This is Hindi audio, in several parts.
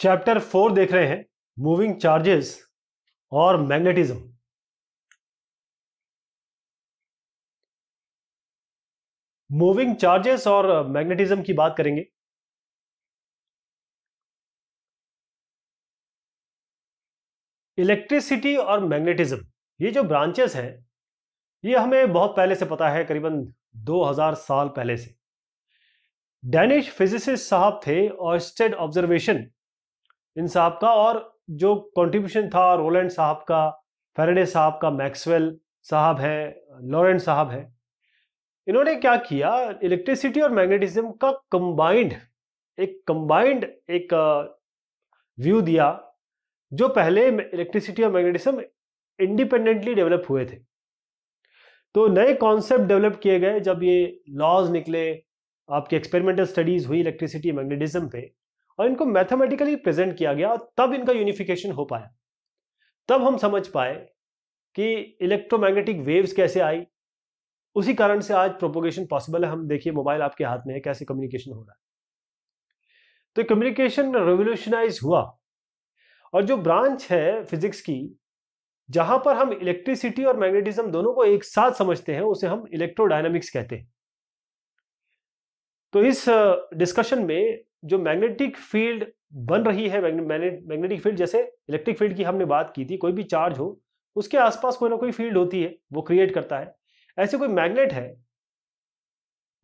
चैप्टर फोर देख रहे हैं मूविंग चार्जेस और मैग्नेटिज्म मूविंग चार्जेस और मैग्नेटिज्म की बात करेंगे इलेक्ट्रिसिटी और मैग्नेटिज्म ये जो ब्रांचेस हैं ये हमें बहुत पहले से पता है करीबन 2000 साल पहले से डेनिश फिजिसिस्ट साहब थे और स्टेड ऑब्जर्वेशन इन साहब का और जो कंट्रीब्यूशन था रोलैंड साहब का फेरेडे साहब का मैक्सवेल साहब हैं लॉरेंट साहब हैं इन्होंने क्या किया इलेक्ट्रिसिटी और मैग्नेटिज्म का कंबाइंड एक कंबाइंड एक व्यू दिया जो पहले इलेक्ट्रिसिटी और मैग्नेटिज्म इंडिपेंडेंटली डेवलप हुए थे तो नए कॉन्सेप्ट डेवलप किए गए जब ये लॉज निकले आपकी एक्सपेरिमेंटल स्टडीज हुई इलेक्ट्रिसिटी मैग्नेटिज्म पे और इनको मैथमेटिकली प्रेजेंट किया गया और तब इनका यूनिफिकेशन हो पाया तब हम समझ पाए कि इलेक्ट्रोमैग्नेटिक वेव्स कैसे आई उसी कारण से आज प्रोपोगेशन पॉसिबल है हम देखिए मोबाइल आपके हाथ में है कैसे कम्युनिकेशन हो रहा है तो कम्युनिकेशन रेवोल्यूशनाइज हुआ और जो ब्रांच है फिजिक्स की जहां पर हम इलेक्ट्रिसिटी और मैग्नेटिज्म दोनों को एक साथ समझते हैं उसे हम इलेक्ट्रोडायनामिक्स कहते हैं तो इस डिस्कशन में जो मैग्नेटिक फील्ड बन रही है मैग्नेटिक फील्ड जैसे इलेक्ट्रिक फील्ड की हमने बात की थी कोई भी चार्ज हो उसके आसपास कोई ना कोई फील्ड होती है वो क्रिएट करता है ऐसे कोई मैग्नेट है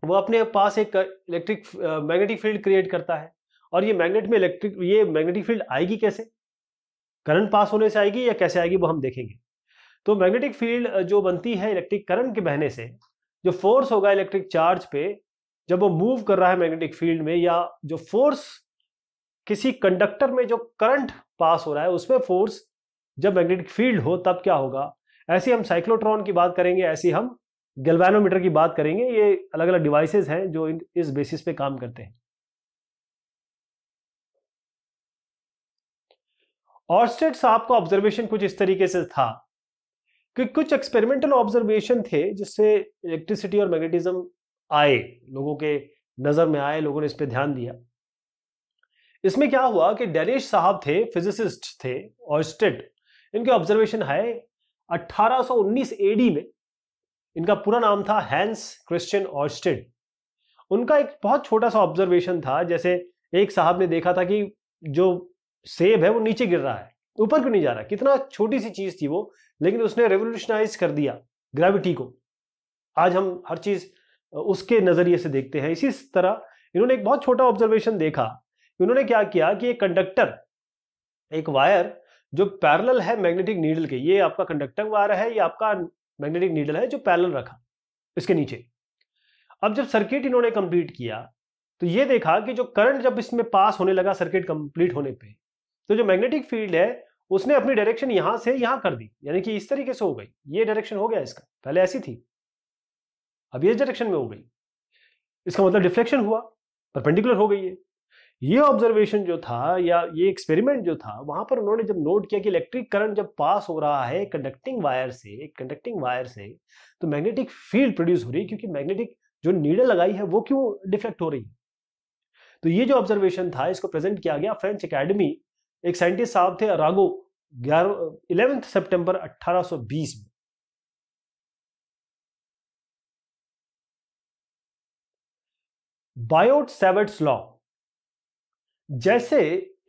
वो अपने पास एक इलेक्ट्रिक मैग्नेटिक फील्ड क्रिएट करता है और ये मैग्नेट में इलेक्ट्रिक ये मैग्नेटिक फील्ड आएगी कैसे करंट पास होने से आएगी या कैसे आएगी वो हम देखेंगे तो मैग्नेटिक फील्ड जो बनती है इलेक्ट्रिक करंट के बहने से जो फोर्स होगा इलेक्ट्रिक चार्ज पे जब वो मूव कर रहा है मैग्नेटिक फील्ड में या जो फोर्स किसी कंडक्टर में जो करंट पास हो रहा है उसमें फोर्स जब मैग्नेटिक फील्ड हो तब क्या होगा ऐसी हम साइक्लोट्रॉन की बात करेंगे ऐसी हम गैल्वेनोमीटर की बात करेंगे ये अलग अलग डिवाइसेस हैं जो इस बेसिस पे काम करते हैं ऑर्स्टेड साहब का ऑब्जर्वेशन कुछ इस तरीके से था कि कुछ एक्सपेरिमेंटल ऑब्जर्वेशन थे जिससे इलेक्ट्रिसिटी और मैग्नेटिज्म आए लोगों के नज़र में आए लोगों ने इस पर ध्यान दिया इसमें क्या हुआ कि डेनिश साहब थे फिजिसिस्ट थे और स्टेट इनके ऑब्जर्वेशन है 1819 एडी में इनका पूरा नाम था हैंस क्रिश्चियन ऑर्स्टेड उनका एक बहुत छोटा सा ऑब्जर्वेशन था जैसे एक साहब ने देखा था कि जो सेब है वो नीचे गिर रहा है ऊपर क्यों नहीं जा रहा कितना छोटी सी चीज थी वो लेकिन उसने रेवोल्यूशनाइज कर दिया ग्रेविटी को आज हम हर चीज उसके नज़रिए से देखते हैं इसी तरह इन्होंने एक बहुत छोटा ऑब्जर्वेशन देखा इन्होंने क्या किया कि एक कंडक्टर एक वायर जो पैरल है मैग्नेटिक नीडल के ये आपका कंडक्टर वायर है ये आपका मैग्नेटिक नीडल है जो पैरल रखा इसके नीचे अब जब सर्किट इन्होंने कंप्लीट किया तो ये देखा कि जो करंट जब इसमें पास होने लगा सर्किट कंप्लीट होने पे तो जो मैग्नेटिक फील्ड है उसने अपनी डायरेक्शन यहां से यहां कर दी यानी कि इस तरीके से हो गई ये डायरेक्शन हो गया इसका पहले ऐसी थी अब ये डायरेक्शन में हो गई इसका मतलब डिफ्लेक्शन हुआ परपेंडिकुलर हो गई है ये ऑब्जर्वेशन जो था या ये एक्सपेरिमेंट जो था वहां पर उन्होंने जब नोट किया कि इलेक्ट्रिक करंट जब पास हो रहा है कंडक्टिंग वायर से कंडक्टिंग वायर से तो मैग्नेटिक फील्ड प्रोड्यूस हो रही है क्योंकि मैग्नेटिक जो नीडल लगाई है वो क्यों डिफेक्ट हो रही है तो ये जो ऑब्जर्वेशन था इसको प्रेजेंट किया गया फ्रेंच अकेडमी एक साइंटिस्ट साहब थे अरागो ग्यारह इलेवेंथ सेप्टेम्बर अट्ठारह में बायोट सेवर्ट्स लॉ जैसे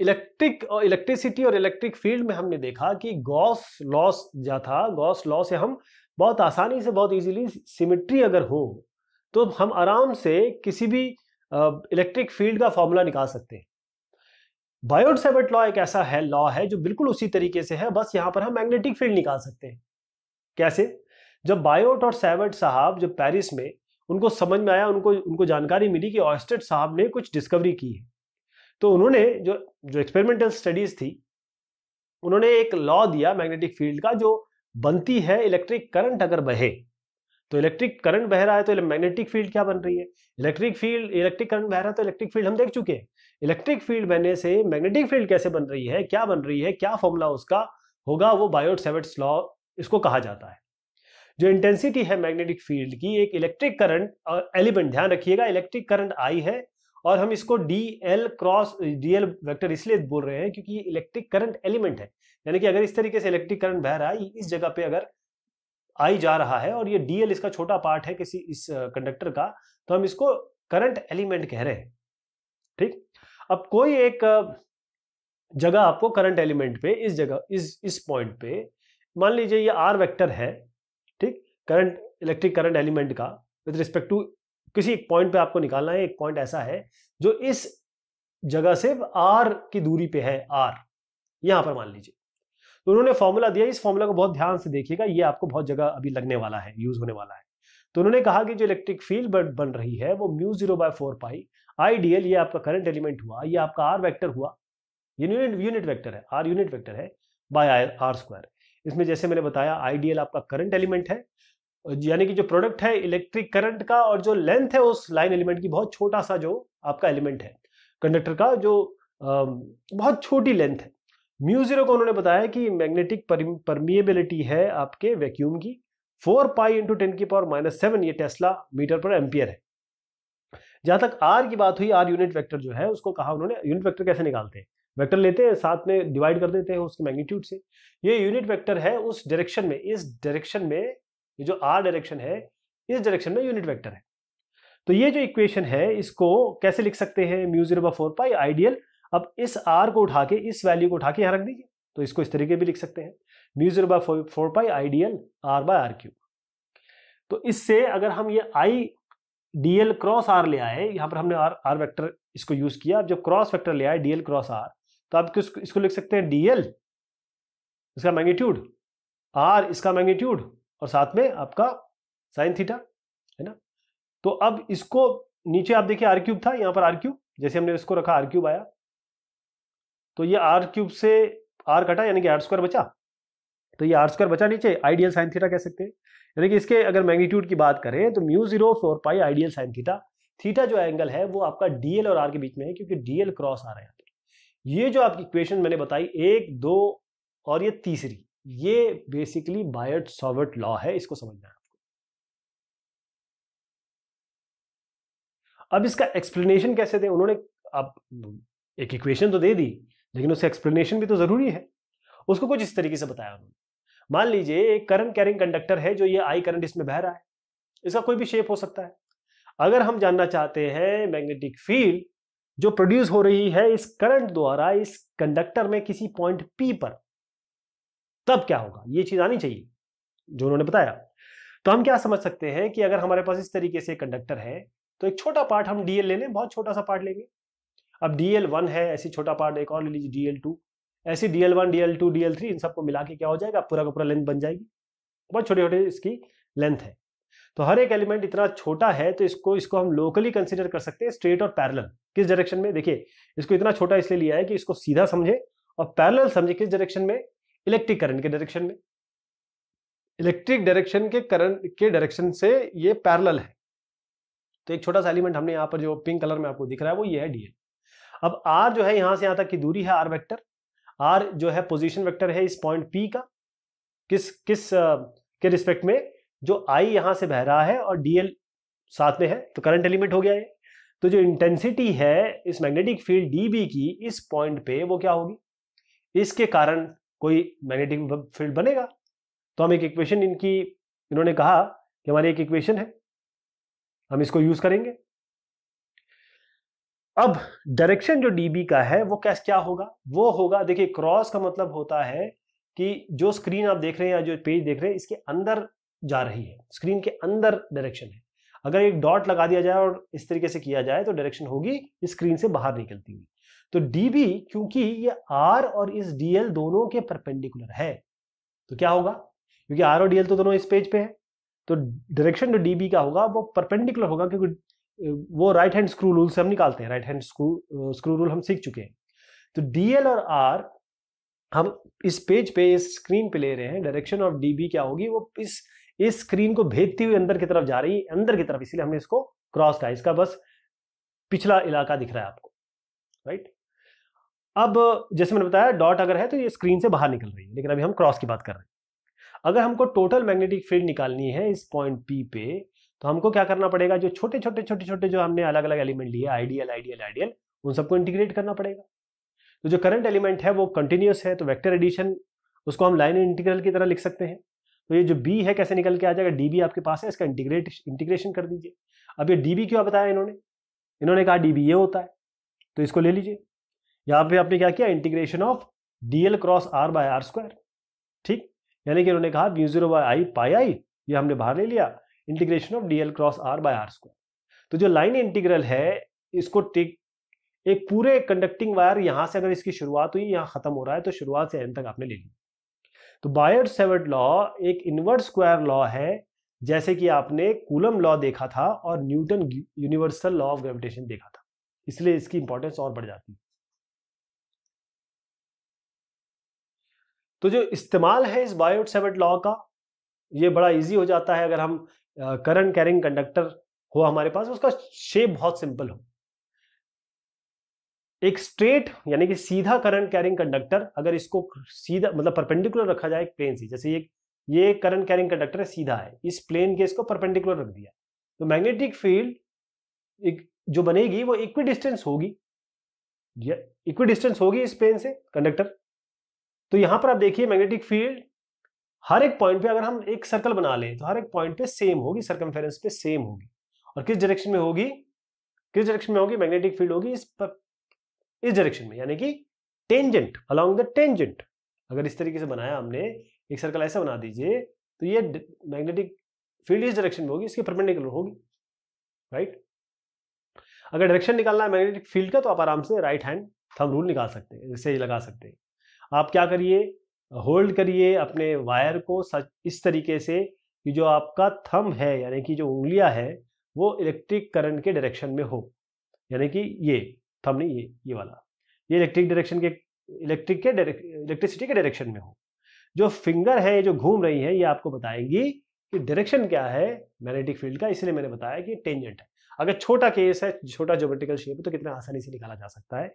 इलेक्ट्रिक और इलेक्ट्रिसिटी और इलेक्ट्रिक फील्ड में हमने देखा कि गॉस लॉस जो था गॉस लॉ से हम बहुत आसानी से बहुत इजीली सिमिट्री अगर हो तो हम आराम से किसी भी इलेक्ट्रिक फील्ड का फॉर्मूला निकाल सकते हैं बायोट सेवर्ट लॉ एक ऐसा है लॉ है जो बिल्कुल उसी तरीके से है बस यहां पर हम मैग्नेटिक फील्ड निकाल सकते हैं कैसे जब बायोट और सेवर्ट साहब जो पेरिस में उनको समझ में आया उनको उनको जानकारी मिली कि ऑयस्टेड साहब ने कुछ डिस्कवरी की है तो उन्होंने जो जो एक्सपेरिमेंटल स्टडीज थी उन्होंने एक लॉ दिया मैग्नेटिक फील्ड का जो बनती है इलेक्ट्रिक करंट अगर बहे तो इलेक्ट्रिक करंट बह रहा है तो मैग्नेटिक फील्ड क्या बन रही है इलेक्ट्रिक फील्ड इलेक्ट्रिक करंट बह रहा है तो इलेक्ट्रिक फील्ड हम देख चुके हैं इलेक्ट्रिक फील्ड बहने से मैग्नेटिक फील्ड कैसे बन रही है क्या बन रही है क्या फॉर्मूला उसका होगा वो बायोट सेवेट्स लॉ इसको कहा जाता है जो इंटेंसिटी है मैग्नेटिक फील्ड की एक इलेक्ट्रिक करंट और एलिमेंट ध्यान रखिएगा इलेक्ट्रिक करंट आई है और हम इसको D L cross D L vector इसलिए बोल रहे हैं क्योंकि ये इलेक्ट्रिक करंट एलिमेंट है यानी कि अगर इस तरीके से इलेक्ट्रिक करंट बह रहा है इस जगह पे अगर आई जा रहा है और ये डीएल इसका छोटा पार्ट है किसी इस कंडक्टर का तो हम इसको करंट एलिमेंट कह रहे हैं ठीक अब कोई एक जगह आपको करंट एलिमेंट पे इस जगह इस इस पॉइंट पे मान लीजिए ये आर वैक्टर है करंट इलेक्ट्रिक करंट एलिमेंट का विद रिस्पेक्ट टू किसी एक पॉइंट पे आपको निकालना है एक पॉइंट ऐसा है जो इस जगह से आर की दूरी पे है आर यहां पर मान लीजिए तो उन्होंने फॉर्मूला दिया इस फॉर्मूला को बहुत ध्यान से देखिएगा ये आपको बहुत जगह अभी लगने वाला है यूज होने वाला है तो उन्होंने कहा कि जो इलेक्ट्रिक फील्ड बन रही है वो mu zero by four pi IDL ये आपका करंट एलिमेंट हुआ ये आपका आर वेक्टर हुआ ये यूनिट यूनिट वेक्टर है आर यूनिट वेक्टर है बाय आर स्क्वायर इसमें जैसे मैंने बताया आईडीएल आपका करंट एलिमेंट है यानी कि जो प्रोडक्ट है इलेक्ट्रिक करंट का और जो लेंथ है उस लाइन एलिमेंट की बहुत छोटा सा जो आपका एलिमेंट है कंडक्टर का जो आ, बहुत छोटी लेंथ है म्यू जीरो को उन्होंने बताया कि मैग्नेटिक परमिएबिलिटी है आपके वैक्यूम की फोर पाई इंटू टेन की पावर माइनस सेवन ये टेस्ला मीटर पर एम्पियर है जहां तक आर की बात हुई आर यूनिट वैक्टर जो है उसको कहा उन्होंने यूनिट वैक्टर कैसे निकालते हैं वेक्टर लेते हैं साथ में डिवाइड कर देते हैं उसके मैग्नीट्यूड से ये यूनिट वेक्टर है उस डायरेक्शन में इस डायरेक्शन में ये जो आर डायरेक्शन है इस डायरेक्शन में यूनिट वेक्टर है तो ये जो इक्वेशन है इसको कैसे लिख सकते हैं mu zero by four pi I DL अब इस आर को उठा के इस वैल्यू को उठा के यहाँ रख दीजिए तो इसको इस तरीके भी लिख सकते हैं mu zero by four pi I DL R by R cube तो इससे अगर हम ये आई डीएल क्रॉस आर ले आए यहाँ पर हमने आर आर वैक्टर इसको यूज किया अब जब क्रॉस वैक्टर ले आए डीएल क्रॉस आर तो आप इसको लिख सकते हैं डीएल इसका मैग्नीट्यूड आर इसका मैग्नीट्यूड और साथ में आपका साइन थीटा है ना तो अब इसको नीचे आप देखिए आर क्यूब था यहाँ पर आर क्यूब जैसे हमने इसको रखा आर क्यूब आया तो ये आर क्यूब से आर कटा यानी कि आर स्क्वायर बचा तो ये आर स्क्वायर बचा नीचे आइडियल साइन थीटा कह सकते हैं यानी कि इसके अगर मैग्नीट्यूड की बात करें तो mu zero four pi I DL sine theta theta जो एंगल है वो आपका डीएल और आर के बीच में है क्योंकि डीएल क्रॉस आ रहा है ये जो आपकी इक्वेशन मैंने बताई एक दो और ये तीसरी ये बेसिकली बायट सॉवर्ट लॉ है इसको समझना है अब इसका एक्सप्लेनेशन कैसे दें उन्होंने अब एक इक्वेशन तो दे दी लेकिन उसका एक्सप्लेनेशन भी तो जरूरी है उसको कुछ इस तरीके से बताया उन्होंने मान लीजिए एक करंट कैरिंग कंडक्टर है जो ये आई करंट इसमें बह रहा है इसका कोई भी शेप हो सकता है अगर हम जानना चाहते हैं मैग्नेटिक फील्ड जो प्रोड्यूस हो रही है इस करंट द्वारा इस कंडक्टर में किसी पॉइंट पी पर तब क्या होगा ये चीज आनी चाहिए जो उन्होंने बताया तो हम क्या समझ सकते हैं कि अगर हमारे पास इस तरीके से कंडक्टर है तो एक छोटा पार्ट हम डीएल ले लें बहुत छोटा सा पार्ट लेंगे अब डीएल वन है ऐसी छोटा पार्ट एक और ले लीजिए डीएल टू ऐसी DL one DL two DL three इन सबको मिला के क्या हो जाएगा पूरा का पूरा लेंथ बन जाएगी बहुत छोटे छोटे इसकी लेंथ है तो हर एक एलिमेंट इतना छोटा है तो इसको इसको हम लोकली कंसिडर कर सकते हैं स्ट्रेट और पैरल किस डायरेक्शन में देखिए इसको इतना छोटा इसलिए लिया है कि इसको सीधा समझे और पैरल समझे किस डायरेक्शन में इलेक्ट्रिक करंट के डायरेक्शन में इलेक्ट्रिक डायरेक्शन के करंट के डायरेक्शन से ये पैरल है तो एक छोटा सा एलिमेंट हमने यहां पर जो पिंक कलर में आपको दिख रहा है वो ये है डीएल अब आर जो है यहां से यहां तक की दूरी है आर वेक्टर आर जो है पोजिशन वैक्टर है इस पॉइंट पी का किस किस के रिस्पेक्ट में जो आई यहां से बह रहा है और डीएल साथ में है तो करंट एलिमेंट हो गया है तो जो इंटेंसिटी है इस मैग्नेटिक फील्ड डीबी की इस पॉइंट पे वो क्या होगी इसके कारण कोई मैग्नेटिक फील्ड बनेगा तो हम एक इक्वेशन इनकी इन्होंने कहा कि हमारी एक इक्वेशन है हम इसको यूज करेंगे अब डायरेक्शन जो डीबी का है वो कैस क्या होगा वो होगा देखिए क्रॉस का मतलब होता है कि जो स्क्रीन आप देख रहे हैं या जो पेज देख रहे हैं इसके अंदर जा रही है स्क्रीन के अंदर डायरेक्शन है अगर एक डॉट लगा दिया जाए और इस तरीके से किया जाए तो डायरेक्शन होगी स्क्रीन से बाहर निकलती हुई तो dB क्योंकि ये R और इस DL दोनों के परपेंडिकुलर है तो क्या होगा क्योंकि R और DL तो दोनों इस पेज पे है तो डायरेक्शन जो dB का होगा वो परपेंडिकुलर होगा क्योंकि वो राइट हैंड स्क्रू रूल से हम निकालते हैं राइट हैंड स्क्रू रूल हम सीख चुके हैं तो DL और R हम इस पेज पे इस स्क्रीन पे ले रहे हैं डायरेक्शन ऑफ डीबी क्या होगी वो इस इस स्क्रीन को भेदती हुई अंदर की तरफ जा रही है अंदर की तरफ इसलिए हमने इसको क्रॉस का इसका बस पिछला इलाका दिख रहा है आपको राइट right? अब जैसे मैंने बताया डॉट अगर है तो ये स्क्रीन से बाहर निकल रही है लेकिन अभी हम क्रॉस की बात कर रहे हैं अगर हमको टोटल मैग्नेटिक फील्ड निकालनी है इस पॉइंट पी पे तो हमको क्या करना पड़ेगा जो छोटे छोटे छोटे छोटे जो हमने अलग अलग एलिमेंट लिए आइडियल आइडियल आइडियल उन सबको इंटीग्रेट करना पड़ेगा तो जो करंट एलिमेंट है वो कंटिन्यूस है तो वेक्टर एडिशन उसको हम लाइन इंटीग्रल की तरह लिख सकते हैं तो ये जो बी है कैसे निकल के आ जाएगा डी बी आपके पास है इसका इंटीग्रेट इंटीग्रेशन कर दीजिए अब ये डी बी क्यों बताया इन्होंने इन्होंने कहा डी बी ये होता है तो इसको ले लीजिए यहां पे आपने क्या किया integration of DL cross R by R square ठीक यानी कि उन्होंने कहा mu zero by I pi I ये हमने बाहर ले लिया integration of DL cross R by R square तो जो लाइन इंटीग्रल है इसको टिक एक पूरे कंडक्टिंग वायर यहां से अगर इसकी शुरुआत हुई यहाँ खत्म हो रहा है तो शुरुआत से एंड तक आपने ले लिया तो बायर सेवर्ट लॉ एक इनवर्ट स्क्वायर लॉ है जैसे कि आपने कूलम लॉ देखा था और Newton universal law of gravitation देखा था इसलिए इसकी इंपॉर्टेंस और बढ़ जाती है तो जो इस्तेमाल है इस बायोट सेवेट लॉ का ये बड़ा इजी हो जाता है अगर हम करंट कैरिंग कंडक्टर हो हमारे पास उसका शेप बहुत सिंपल हो एक स्ट्रेट यानी कि सीधा करंट कैरिंग कंडक्टर अगर इसको सीधा मतलब परपेंडिकुलर रखा जाए एक प्लेन से जैसे ये ये करंट कैरिंग कंडक्टर है सीधा है इस प्लेन के इसको परपेंडिकुलर रख दिया तो मैग्नेटिक फील्ड एक जो बनेगी वो इक्वी डिस्टेंस होगी इक्वी डिस्टेंस होगी इस प्लेन से कंडक्टर तो यहां पर आप देखिए मैग्नेटिक फील्ड हर एक पॉइंट पे अगर हम एक सर्कल बना लें तो हर एक पॉइंट पे सेम होगी सर्कम पे सेम होगी और किस डायरेक्शन में होगी किस डायरेक्शन में होगी मैग्नेटिक फील्ड होगी इस पर इस डायरेक्शन में यानी कि टेंजेंट अलॉन्ग द टेंजेंट अगर इस तरीके से बनाया हमने एक सर्कल ऐसा बना दीजिए तो ये मैग्नेटिक फील्ड इस डायरेक्शन में होगी इसके परपेंडिकुलर होगी राइट अगर डायरेक्शन निकालना है मैग्नेटिक फील्ड का तो आप आराम से राइट हैंड थम रूल निकाल सकते हैं जैसे लगा सकते हैं आप क्या करिए होल्ड करिए अपने वायर को सच इस तरीके से कि जो आपका थम है यानी कि जो उंगलियां है वो इलेक्ट्रिक करंट के डायरेक्शन में हो यानी कि ये थम नहीं ये ये वाला ये इलेक्ट्रिक डायरेक्शन के इलेक्ट्रिक के इलेक्ट्रिसिटी के डायरेक्शन में हो जो फिंगर है जो घूम रही है ये आपको बताएंगी कि डायरेक्शन क्या है मैग्नेटिक फील्ड का इसलिए मैंने बताया कि टेंजेंट है अगर छोटा केस है छोटा ज्योमेट्रिकल शेप है तो कितना आसानी से निकाला जा सकता है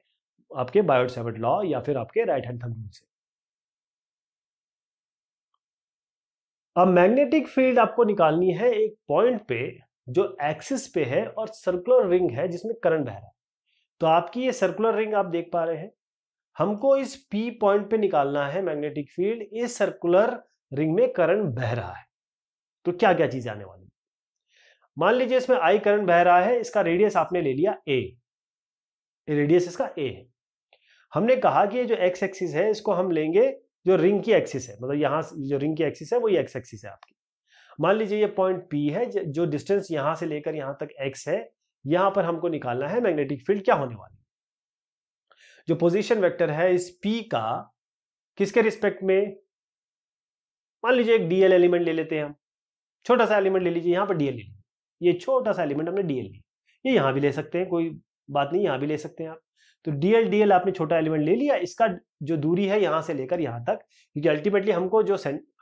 आपके बायोट लॉ या फिर आपके राइट हैंड थम रूल से अब मैग्नेटिक फील्ड आपको निकालनी है एक पॉइंट पे जो एक्सिस पे है और सर्कुलर रिंग है जिसमें करंट बह रहा है तो आपकी ये सर्कुलर रिंग आप देख पा रहे हैं हमको इस पी पॉइंट पे निकालना है मैग्नेटिक फील्ड इस सर्कुलर रिंग में करंट बह रहा है तो क्या क्या चीज आने वाली मान लीजिए इसमें आई करंट बह रहा है इसका रेडियस आपने ले लिया ए रेडियस इसका ए है हमने कहा कि ये जो एक्स एक्सिस है इसको हम लेंगे जो रिंग की एक्सिस है मतलब यहाँ जो रिंग की एक्सिस है वो ये एक्स एक्सिस है आपकी मान लीजिए ये पॉइंट पी है जो डिस्टेंस यहाँ से लेकर यहाँ तक एक्स है यहाँ पर हमको निकालना है मैग्नेटिक फील्ड क्या होने वाली जो पोजीशन वेक्टर है इस पी का किसके रिस्पेक्ट में मान लीजिए एक डीएल एलिमेंट ले लेते हैं हम छोटा सा एलिमेंट ले लीजिए यहाँ पर डीएल ले लीजिए ये छोटा सा एलिमेंट हमने डीएल लिया ये यहाँ भी ले सकते हैं कोई बात नहीं यहाँ भी ले सकते हैं आप तो डीएल डीएल आपने छोटा एलिमेंट ले लिया इसका जो दूरी है यहाँ से लेकर यहाँ तक क्योंकि अल्टीमेटली हमको जो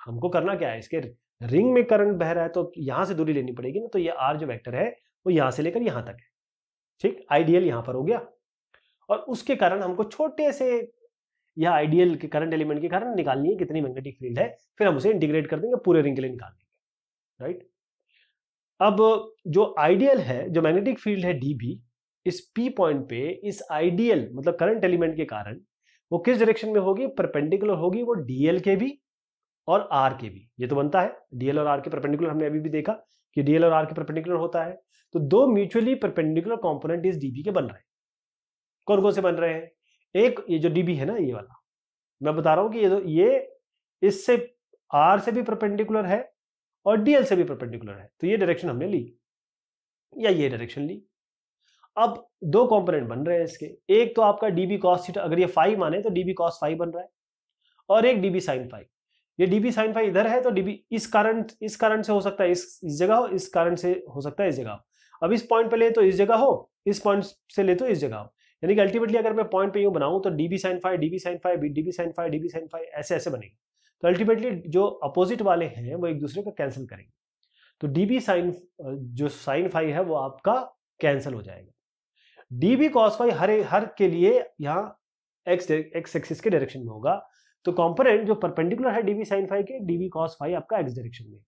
हमको करना क्या है इसके रिंग में करंट बह रहा है तो यहाँ से दूरी लेनी पड़ेगी ना तो ये आर जो वैक्टर है वो यहाँ से लेकर यहाँ तक है ठीक आइडियल यहाँ पर हो गया और उसके कारण हमको छोटे से यह आइडियल के करंट एलिमेंट के कारण निकालनी है कितनी मैग्नेटिक फील्ड है फिर हम उसे इंटीग्रेट कर देंगे पूरे रिंग के लिए निकाल देंगे राइट अब जो आइडियल है जो मैग्नेटिक फील्ड है डी बी इस पी पॉइंट पे इस आइडियल मतलब करंट एलिमेंट के कारण वो किस डायरेक्शन में होगी परपेंडिकुलर होगी वो डीएल के भी और आर के भी ये तो बनता है डीएल और आर के परपेंडिकुलर हमने अभी भी देखा कि डीएल और आर के परपेंडिकुलर होता है तो दो म्यूचुअली परपेंडिकुलर कॉम्पोनेंट इस डीबी के बन रहे हैं कौन कौन से बन रहे हैं एक ये जो डीबी है ना ये वाला मैं बता रहा हूं कि ये ये इससे आर से भी परपेंडिकुलर है और डीएल से भी परपेंडिकुलर है तो ये डायरेक्शन हमने ली या ये डायरेक्शन ली अब दो कंपोनेंट बन रहे हैं इसके एक तो आपका डीबी कॉस थीटा अगर ये फाइव माने तो डीबी कॉस फाइव बन रहा है और एक डीबी साइन फाइव ये डीबी साइन फाइव इधर है तो डीबी इस कारण इस कारण से हो सकता है इस जगह हो इस कारण से हो सकता है इस जगह अब इस पॉइंट पे ले तो इस जगह हो इस पॉइंट से ले तो इस जगह हो यानी कि अल्टीमेटली अगर मैं पॉइंट पे यूँ बनाऊँ तो DB sine five DB sine five DB sine five DB sine five ऐसे ऐसे बनेगा तो अल्टीमेटली जो अपोजिट वाले हैं वो एक दूसरे को कैंसिल करेंगे तो डीबी साइन जो साइन फाइव है वो आपका कैंसिल हो जाएगा डी बी कॉस वाई हर हर के लिए यहाँ एक्स एक्स एक्सिस के डायरेक्शन में होगा तो कॉम्पोनेंट जो परपेंडिकुलर है डी बी साइन फाइव के डी बी कॉस फाइव आपका एक्स डायरेक्शन में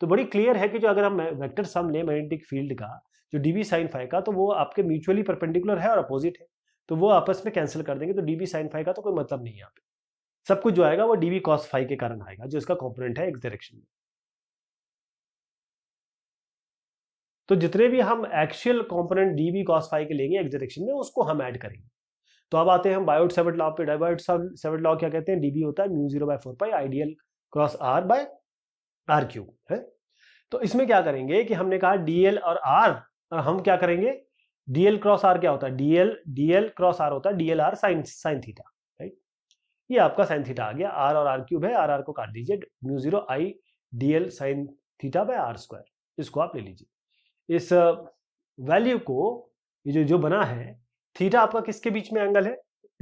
तो बड़ी क्लियर है कि जो अगर हम वेक्टर सम लें मैग्नेटिक फील्ड का जो डी बी साइन फाइव का तो वो आपके म्यूचुअली परपेंडिकुलर है और अपोजिट है तो वो आपस में कैंसिल कर देंगे तो डी बी साइन फाइव का तो कोई मतलब नहीं है यहाँ पे सब कुछ जो आएगा वो डी बी कॉस फाइव के कारण आएगा जो इसका कॉम्पोनेंट है एक्स डायरेक्शन में तो जितने भी हम actual component D B cos five के लेंगे एक्स डायरेक्शन में उसको हम ऐड करेंगे तो अब आते हैं हम बायोट सेवेट लॉ पे डायोट सेवेट लॉ क्या कहते हैं डीबी होता है mu zero by four pi ideal cross R by R cube है तो इसमें क्या करेंगे कि हमने कहा डीएल और आर और हम क्या करेंगे डीएल क्रॉस आर क्या होता है डीएल डीएल क्रॉस आर होता है DL R sine sine theta right ये आपका साइन थीटा आ गया आर और आर क्यूब है आर आर को काट दीजिए mu zero I DL sine theta by R square इसको आप ले लीजिए इस वैल्यू को ये जो जो बना है थीटा आपका किसके बीच में एंगल है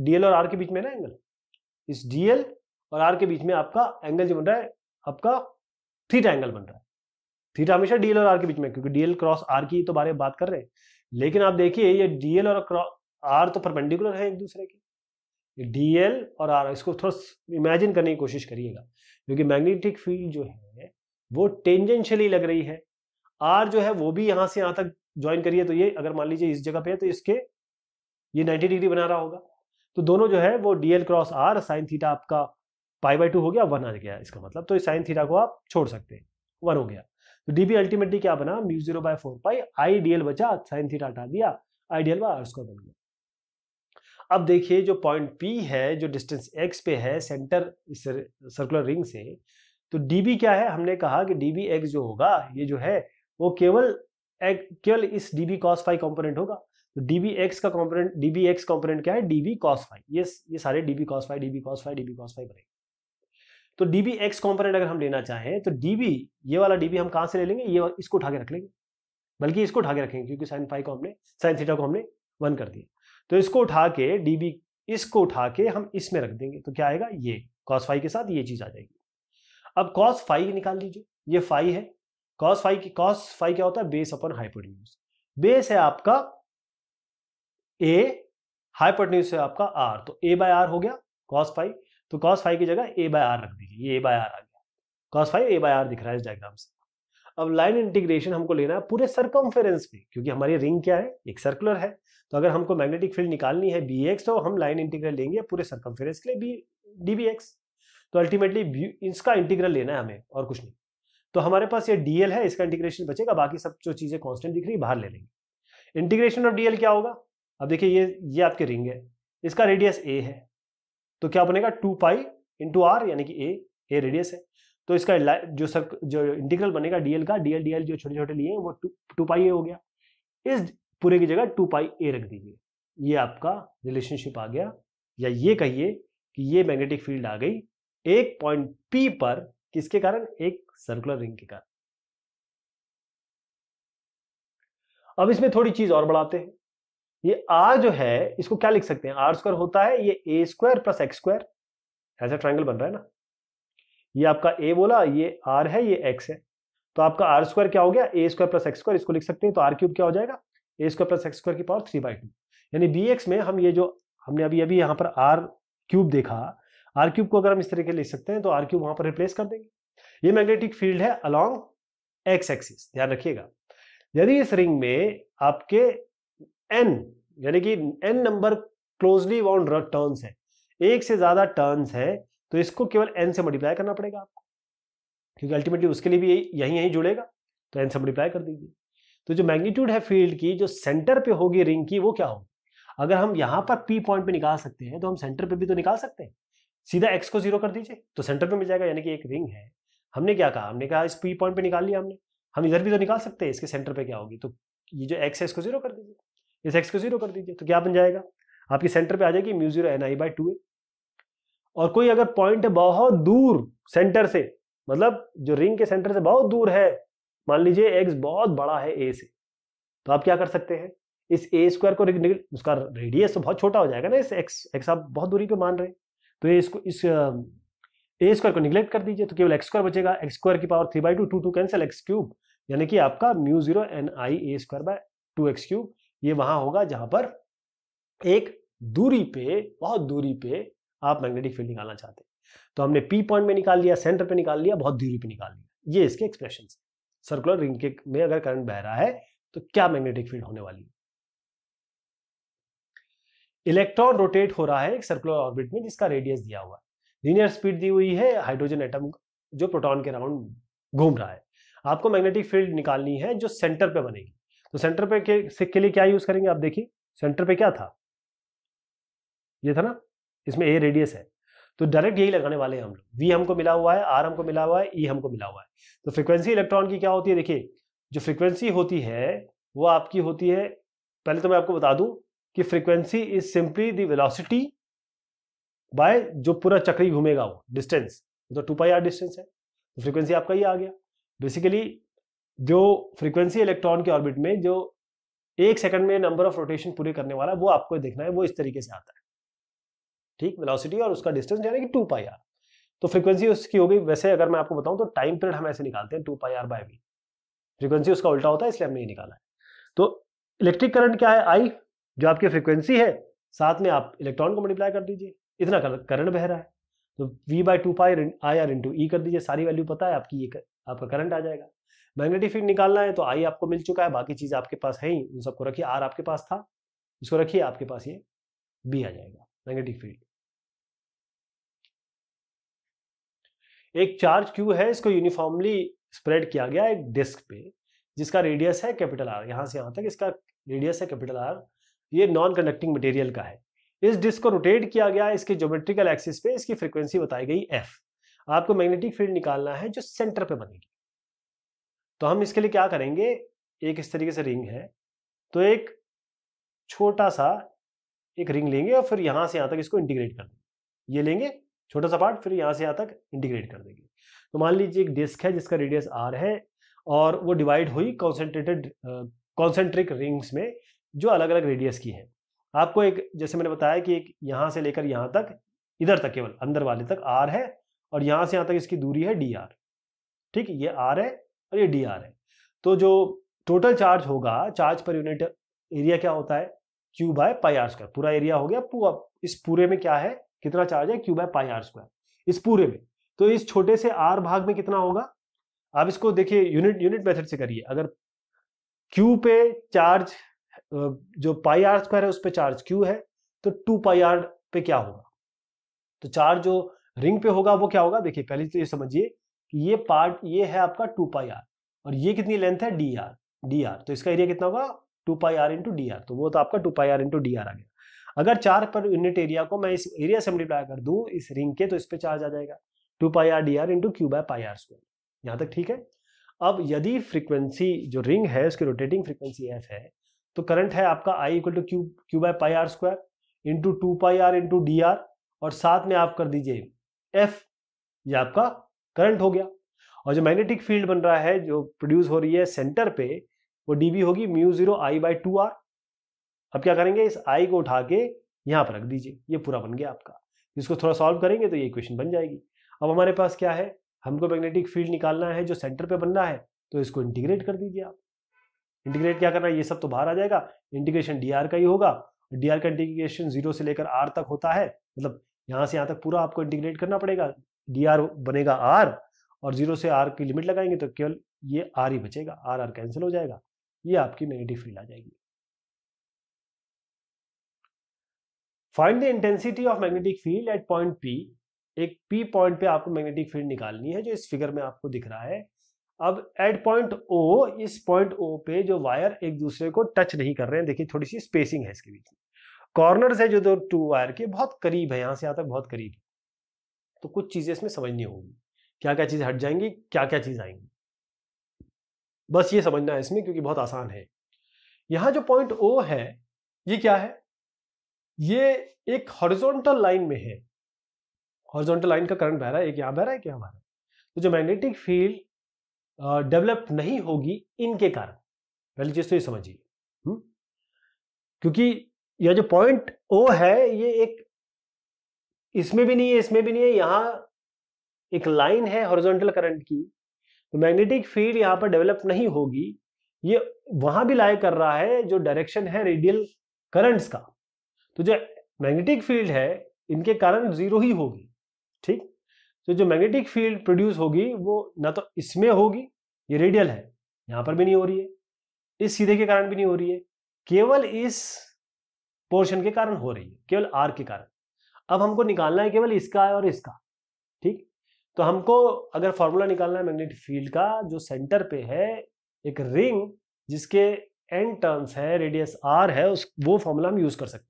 डीएल और आर के बीच में ना एंगल इस डीएल और आर के बीच में आपका एंगल जो बन रहा है आपका थीटा एंगल बन रहा है थीटा हमेशा डीएल और आर के बीच में क्योंकि डीएल क्रॉस आर की तो बारे में बात कर रहे हैं लेकिन आप देखिए ये डीएल और आर तो परपेंडिकुलर है एक दूसरे के डीएल और आर इसको थोड़ा इमेजिन करने की कोशिश करिएगा क्योंकि मैग्नेटिक फील्ड जो है वो टेंजेंशियली लग रही है आर जो है वो भी यहां से यहां तक ज्वाइन करिए तो ये अगर मान लीजिए इस जगह पे है तो इसके ये 90 डिग्री बना रहा होगा तो दोनों जो है वो DL cross R sine theta आपका पाई बाई टू हो गया वन आ गया इसका मतलब तो साइन थीटा को आप छोड़ सकते हैं वन हो गया तो डीबी अल्टीमेटली क्या बना mu zero by four pi I D L बचा साइन थीटा हटा दिया I D L by R square बन गया अब देखिए जो पॉइंट पी है जो डिस्टेंस एक्स पे है सेंटर इस सर्कुलर रिंग से तो डीबी क्या है हमने कहा कि डीबी एक्स जो होगा ये जो है वो केवल केवल इस D B cos five component होगा तो डी बी एक्स का कॉम्पोनेंट डी बी एक्स कॉम्पोनेंट क्या है डी बी कॉस फाइव ये ये सारे D B cos five D B cos five D B cos five बनेंगे तो डी बी एक्स कॉम्पोनेंट अगर हम लेना चाहें तो डी बी ये वाला डी बी हम कहाँ से ले लेंगे ये इसको उठा के रख लेंगे बल्कि इसको उठा के रखेंगे क्योंकि साइन फाइव को हमने साइन थीटा को हमने वन कर दिया तो इसको उठा के डी बी इसको उठा के हम इसमें रख देंगे तो क्या आएगा ये कॉस फाइव के साथ ये चीज आ जाएगी अब कॉस फाइव निकाल लीजिए ये फाइव है कॉस फाइव कॉस फाइव क्या होता है बेस अपन हाइपोटेन्यूज बेस है आपका ए हाइपोटेन्यूज है आपका आर तो ए बाय आर हो गया कॉस फाइव तो कॉस फाइव की जगह ए बाय आर रख देंगे ये ए बाय आर आ गया cos five A by R दिख रहा है इस डायग्राम से अब लाइन इंटीग्रेशन हमको लेना है पूरे सरकमफेरेंस पे क्योंकि हमारी रिंग क्या है एक सर्कुलर है तो अगर हमको मैग्नेटिक फील्ड निकालनी है बी एक्स तो हम लाइन इंटीग्रल लेंगे पूरे सरकमफेरेंस के लिए बी डी बी एक्स तो अल्टीमेटली इसका इंटीग्रल लेना है हमें और कुछ नहीं तो हमारे पास ये डीएल है इसका इंटीग्रेशन बचेगा बाकी सब जो चीजें कॉन्स्टेंट दिख रही बाहर ले लेंगे इंटीग्रेशन ऑफ डीएल क्या होगा अब देखिये ये ये आपके रिंग है इसका रेडियस ए है तो क्या बनेगा टू पाई इंटू आर यानी कि ए ए रेडियस है तो इसका जो सर जो इंटीग्रल बनेगा डीएल का डीएल डीएल जो छोटे छोटे लिए हैं वो टू टू पाई ए हो गया इस पूरे की जगह टू पाई ए रख दीजिए ये आपका रिलेशनशिप आ गया या ये कहिए कि ये मैग्नेटिक फील्ड आ गई एक पॉइंट पी पर किसके कारण एक सर्कुलर रिंग के कारण अब इसमें थोड़ी चीज और बढ़ाते हैं ये आर जो है इसको क्या लिख सकते हैं आर स्क्वायर होता है ये A square plus X square ऐसा ट्राइंगल बन रहा है ना ये आपका ए बोला ये आर है ये एक्स है तो आपका आर स्क्वायर क्या हो गया A square plus X square इसको लिख सकते हैं तो आर क्यूब क्या हो जाएगा A square plus X square की पावर थ्री बाई टू यानी बी एक्स में हम ये जो हमने अभी अभी यहाँ पर आर क्यूब देखा आर क्यूब को अगर हम इस तरीके लिख सकते हैं तो आर क्यूब वहां पर रिप्लेस कर देंगे ये मैग्नेटिक फील्ड है अलोंग एक्स एक्सिस ध्यान रखिएगा यदि इस रिंग में आपके एन यानी कि N number closely wound turns है एक से ज्यादा टर्न्स है तो इसको केवल एन से मल्टीप्लाई करना पड़ेगा आपको क्योंकि अल्टीमेटली उसके लिए भी यही यही जुड़ेगा तो एन से मल्टीप्लाई कर दीजिए तो जो मैग्नीट्यूड है फील्ड की जो सेंटर पे होगी रिंग की वो क्या होगी अगर हम यहाँ पर पी पॉइंट पे निकाल सकते हैं तो हम सेंटर पे भी तो निकाल सकते हैं सीधा एक्स को जीरो कर दीजिए तो सेंटर पे मिल जाएगा यानी कि एक रिंग है हमने क्या कहा हमने कहा इस पी पॉइंट पे निकाल लिया हमने हम इधर भी तो निकाल सकते हैं इसके सेंटर पे क्या होगी तो ये जो एक्स है इसको जीरो कर दीजिए इस एक्स को जीरो कर दीजिए तो क्या बन जाएगा आपके सेंटर पे आ जाएगी mu zero N I by two A और कोई अगर पॉइंट है बहुत दूर सेंटर से मतलब जो रिंग के सेंटर से बहुत दूर है मान लीजिए एक्स बहुत बड़ा है ए से तो आप क्या कर सकते हैं इस ए स्क्वायर को उसका रेडियस तो बहुत छोटा हो जाएगा ना इस एक्स एक्स आप बहुत दूरी पे मान रहे हैं तो ये इसको इस ए स्क्वायर को निगलेक्ट कर दीजिए तो केवल एक्स स्क्वायर बचेगा एक्स स्क्वायर की power three by two two two cancel X cube यानी कि आपका mu zero N I A square by two X cube ये वहां होगा जहां पर एक दूरी पे बहुत दूरी पे आप मैग्नेटिक फील्ड निकालना चाहते हैं तो हमने पी पॉइंट में निकाल लिया सेंटर पे निकाल लिया बहुत दूरी पे निकाल लिया ये इसके एक्सप्रेशन सर्कुलर रिंग के में अगर करंट बह रहा है तो क्या मैग्नेटिक फील्ड होने वाली है इलेक्ट्रॉन रोटेट हो रहा है एक सर्कुलर ऑर्बिट में जिसका रेडियस दिया हुआ है लीनियर स्पीड दी हुई है हाइड्रोजन एटम जो प्रोटॉन के राउंड घूम रहा है आपको मैग्नेटिक फील्ड निकालनी है जो सेंटर पे बनेगी तो सेंटर पे के, से के लिए क्या यूज करेंगे आप देखिए सेंटर पे क्या था ये था ना इसमें ए रेडियस है तो डायरेक्ट यही लगाने वाले हैं हम लोग वी हमको मिला हुआ है आर हमको मिला हुआ है ई e हमको मिला हुआ है तो फ्रिक्वेंसी इलेक्ट्रॉन की क्या होती है देखिए जो फ्रिक्वेंसी होती है वो आपकी होती है पहले तो मैं आपको बता दूं कि frequency is simply the velocity by जो पूरा चक्री घूमेगा वो डिस्टेंस तो टू पाई आर डिस्टेंस है तो फ्रीक्वेंसी आपका ये आ गया बेसिकली जो फ्रीक्वेंसी इलेक्ट्रॉन के ऑर्बिट में जो एक सेकंड में नंबर ऑफ रोटेशन पूरे करने वाला है वो आपको देखना है वो इस तरीके से आता है ठीक वेलोसिटी और उसका डिस्टेंस यानी कि टू पाई आर तो फ्रीक्वेंसी उसकी होगी वैसे अगर मैं आपको बताऊं तो टाइम पीरियड हम ऐसे निकालते हैं two pi R by V frequency उसका उल्टा होता है इसलिए हमने ये निकाला है तो इलेक्ट्रिक करंट क्या है आई जो आपकी फ्रीक्वेंसी है साथ में आप इलेक्ट्रॉन को मल्टीप्लाई कर दीजिए इतना करंट बह रहा है तो v by two pi I R into E कर दीजिए सारी वैल्यू पता है आपकी ये आपका करंट आ जाएगा मैग्नेटिक फील्ड निकालना है तो आई आपको मिल चुका है बाकी चीज़ आपके पास है ही उन सबको रखिए आर आपके पास था इसको रखिए आपके पास ये बी आ जाएगा मैग्नेटिक फील्ड एक चार्ज क्यू है इसको यूनिफॉर्मली स्प्रेड किया गया एक डिस्क पे जिसका रेडियस है कैपिटल आर यहां से यहां तक इसका रेडियस है कैपिटल आर ये नॉन कंडक्टिंग मटेरियल का है इस डिस्क को रोटेट किया गया इसके ज्योमेट्रिकल एक्सिस पे इसकी फ्रीक्वेंसी बताई गई एफ आपको मैग्नेटिक फील्ड निकालना है जो सेंटर पे बनेगी तो हम इसके लिए क्या करेंगे एक इस तरीके से रिंग है तो एक छोटा सा एक रिंग लेंगे और फिर यहाँ से यहां तक इसको इंटीग्रेट कर देंगे ये लेंगे छोटा सा पार्ट फिर यहाँ से यहां तक इंटीग्रेट कर देंगे तो मान लीजिए एक डिस्क है जिसका रेडियस आर है और वो डिवाइड हुई कॉन्सेंट्रेटेड कॉन्सेंट्रिक रिंग्स में जो अलग अलग रेडियस की है आपको एक जैसे मैंने बताया कि एक यहाँ से लेकर यहाँ तक इधर तक केवल अंदर वाले तक आर है और यहाँ से यहाँ तक इसकी दूरी है डी आर ठीक ये आर है और ये डी आर है तो जो टोटल चार्ज होगा चार्ज पर यूनिट एरिया क्या होता है Q by pi R square पूरा एरिया हो गया पूरा इस पूरे में क्या है कितना चार्ज है Q by pi R square इस पूरे में तो इस छोटे से आर भाग में कितना होगा आप इसको देखिए यूनिट यूनिट मेथड से करिए अगर क्यू पे चार्ज जो पाई आर स्क्वायर है उस पर चार्ज क्यू है तो टू पाई आर पे क्या होगा तो चार्ज जो रिंग पे होगा वो क्या होगा देखिए पहले तो ये समझिए कि ये पार्ट ये है आपका टू पाई आर और ये कितनी लेंथ है डी आर डी आर तो इसका एरिया कितना होगा two pi R into D R तो वो तो आपका two pi R into D R आ गया अगर चार पर यूनिट एरिया को मैं इस एरिया से मल्टीप्लाई कर दूं इस रिंग के तो इस पर चार्ज आ जाएगा two pi R D R into Q by pi R square यहाँ तक ठीक है अब यदि फ्रीक्वेंसी जो रिंग है उसकी रोटेटिंग फ्रीक्वेंसी एफ है तो करंट है आपका I equal to Q Q by pi R square into two pi R into D R और साथ में आप कर दीजिए एफ ये आपका करंट हो गया और जो मैग्नेटिक फील्ड बन रहा है जो प्रोड्यूस हो रही है सेंटर पे वो डीबी होगी mu zero I by two R अब क्या करेंगे इस आई को उठा के यहाँ पर रख दीजिए ये पूरा बन गया आपका इसको थोड़ा सॉल्व करेंगे तो ये इक्वेशन बन जाएगी अब हमारे पास क्या है हमको मैग्नेटिक फील्ड निकालना है जो सेंटर पे बन रहा है तो इसको इंटीग्रेट कर दीजिए आप इंटीग्रेट क्या करना है ये सब तो बाहर आ जाएगा इंटीग्रेशन डी का ही होगा डी का इंटीग्रेशन जीरो से लेकर आर तक होता है मतलब यहाँ से यहाँ तक पूरा आपको इंटीग्रेट करना पड़ेगा डी बनेगा आर और जीरो से आर की लिमिट लगाएंगे तो केवल ये आर ही बचेगा आर आर कैंसिल हो जाएगा ये आपकी नेगेटिव फील्ड आ जाएगी find the intensity of magnetic field at point P एक पी पॉइंट पे आपको मैग्नेटिक फील्ड निकालनी है जो इस फिगर में आपको दिख रहा है अब एट पॉइंट ओ इस पॉइंट ओ पे जो वायर एक दूसरे को टच नहीं कर रहे हैं देखिए थोड़ी सी स्पेसिंग है इसके बीच में कॉर्नर है जो दो टू वायर के बहुत करीब है यहां से यहां तक बहुत करीब है तो कुछ चीज़ें इसमें समझनी होगी क्या क्या चीज़ हट जाएंगी क्या क्या चीज़ आएंगी बस ये समझना है इसमें क्योंकि बहुत आसान है यहां जो पॉइंट ओ है ये क्या है ये एक हॉरिजोंटल लाइन में है हॉरिजोंटल लाइन का करंट बह रहा है एक यहां बह रहा है क्या बह रहा है तो जो मैग्नेटिक फील्ड डेवलप नहीं होगी इनके कारण पहली चीज तो ये समझिए हम्म? क्योंकि यह जो पॉइंट ओ है ये एक इसमें भी नहीं है इसमें भी नहीं है यहां एक लाइन है हॉरिजॉन्टल करंट की तो मैग्नेटिक फील्ड यहां पर डेवलप नहीं होगी ये वहां भी लाई कर रहा है जो डायरेक्शन है रेडियल करंट्स का तो जो मैग्नेटिक फील्ड है इनके कारण जीरो ही होगी ठीक तो जो मैग्नेटिक फील्ड प्रोड्यूस होगी वो ना तो इसमें होगी ये रेडियल है यहाँ पर भी नहीं हो रही है इस सीधे के कारण भी नहीं हो रही है केवल इस पोर्शन के कारण हो रही है केवल आर के कारण अब हमको निकालना है केवल इसका है और इसका ठीक तो हमको अगर फॉर्मूला निकालना है मैग्नेटिक फील्ड का जो सेंटर पे है एक रिंग जिसके एंड टर्म्स है रेडियस आर है उस वो फॉर्मूला हम यूज कर सकते हैं